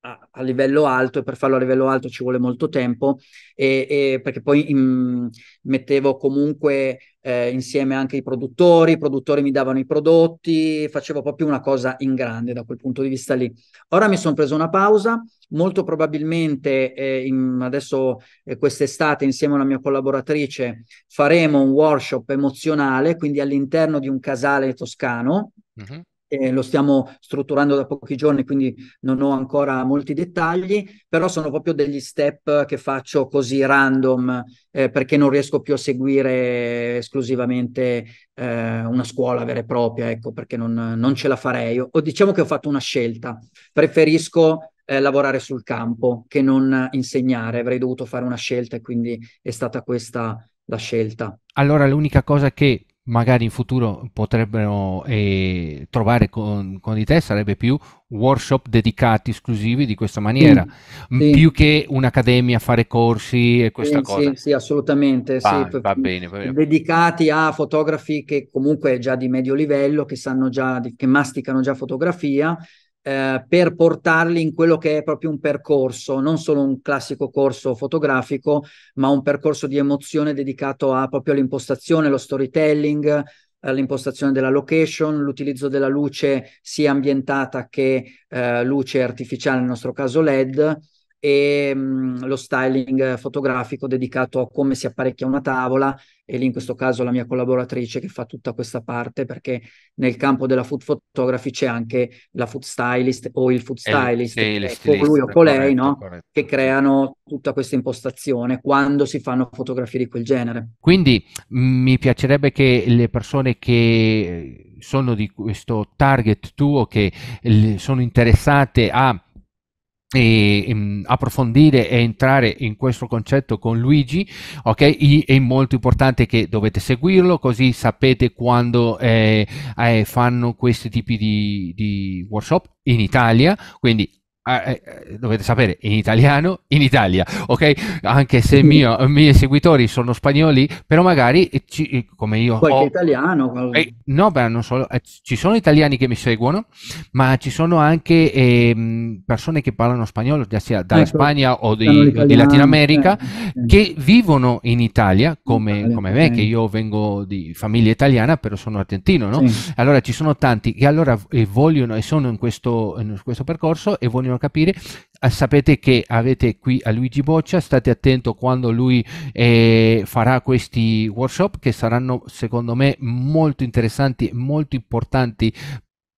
a, a, livello alto e per farlo a livello alto ci vuole molto tempo e, e perché poi in, mettevo comunque eh, insieme anche i produttori, i produttori mi davano i prodotti, facevo proprio una cosa in grande da quel punto di vista lì. Ora mi sono preso una pausa, molto probabilmente eh, in, adesso eh, quest'estate insieme alla mia collaboratrice faremo un workshop emozionale, quindi all'interno di un casale toscano. Mm-hmm eh, lo stiamo strutturando da pochi giorni, quindi non ho ancora molti dettagli, però sono proprio degli step che faccio così random eh, perché non riesco più a seguire esclusivamente eh, una scuola vera e propria, ecco, perché non, non ce la farei. O, o diciamo che ho fatto una scelta, preferisco eh, lavorare sul campo che non insegnare, avrei dovuto fare una scelta e quindi è stata questa la scelta. Allora l'unica cosa che magari in futuro potrebbero eh, trovare con, con, di te sarebbe più workshop dedicati esclusivi di questa maniera sì, mm, mm, sì. più che un'accademia fare corsi e questa sì, cosa sì, assolutamente va, va bene, va bene. dedicati a fotografi che comunque già di medio livello che sanno già di, che masticano già fotografia eh, per portarli in quello che è proprio un percorso, non solo un classico corso fotografico, ma un percorso di emozione dedicato a proprio all'impostazione, lo storytelling, all'impostazione della location, l'utilizzo della luce sia ambientata che eh, luce artificiale, nel nostro caso LED, e mh, mhmm, lo styling fotografico dedicato a come si apparecchia una tavola e lì in questo caso la mia collaboratrice che fa tutta questa parte perché nel campo della food photography c'è anche la food stylist o il food stylist, il, il con ecco, lui o colei corretto, no? corretto. che creano tutta questa impostazione quando si fanno fotografie di quel genere. Quindi mhmm, mi piacerebbe che le persone che sono di questo target tuo, che sono interessate a e, um, approfondire e entrare in questo concetto con Luigi ok e, è molto importante che dovete seguirlo così sapete quando eh, eh, fanno questi tipi di, di workshop in Italia quindi Ah, eh, eh, dovete sapere, in italiano, in Italia, ok? Anche se i miei seguitori sono spagnoli, però magari ci, come io... Qualche ho, italiano. Qualche... Eh, no, beh, non solo, eh, ci sono italiani che mi seguono, ma ci sono anche ehm, persone che parlano spagnolo, già sia da ecco, Spagna o di, di Latina America, eh, che vivono in Italia, come, in Italia, come me, che io vengo di famiglia italiana, però sono argentino, no? Sì. Allora ci sono tanti che allora vogliono e sono in questo, in questo percorso e vogliono vogliono capire, eh, sapete che avete qui a Luigi Boccia, state attento quando lui eh, farà questi workshop che saranno secondo me molto interessanti, e molto importanti.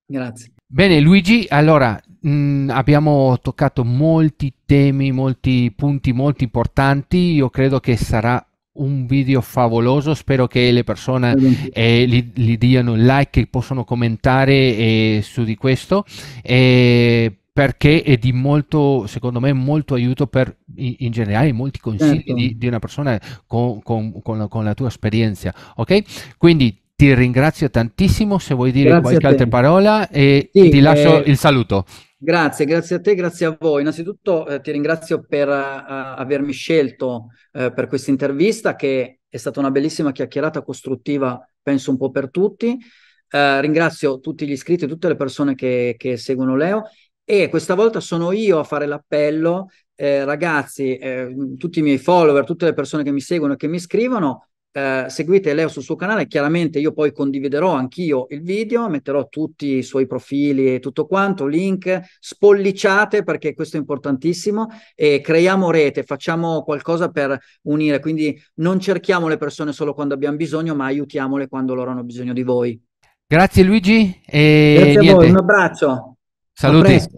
Grazie. Bene Luigi, allora mh, mm, abbiamo toccato molti temi, molti punti molto importanti, io credo che sarà un video favoloso, spero che le persone eh, gli, gli diano like, che possono commentare eh, su di questo. Eh, perché è di molto, secondo me, molto aiuto per in, generale molti consigli certo. di, di, una persona con, con, con, la, con, la, tua esperienza. Ok? Quindi ti ringrazio tantissimo. Se vuoi dire grazie qualche altra parola, e sì, ti lascio eh... il saluto. Grazie, grazie a te, grazie a voi. Innanzitutto eh, ti ringrazio per uh, avermi scelto uh, per questa intervista che è stata una bellissima chiacchierata costruttiva, penso un po' per tutti. Uh, ringrazio tutti gli iscritti, e tutte le persone che, che seguono Leo e questa volta sono io a fare l'appello, eh, ragazzi, eh, tutti i miei follower, tutte le persone che mi seguono e che mi scrivono, eh, seguite Leo sul suo canale, chiaramente io poi condividerò anch'io il video, metterò tutti i suoi profili e tutto quanto, link, spolliciate perché questo è importantissimo e creiamo rete, facciamo qualcosa per unire, quindi non cerchiamo le persone solo quando abbiamo bisogno, ma aiutiamole quando loro hanno bisogno di voi. Grazie Luigi e Grazie a voi, un abbraccio. Saluti.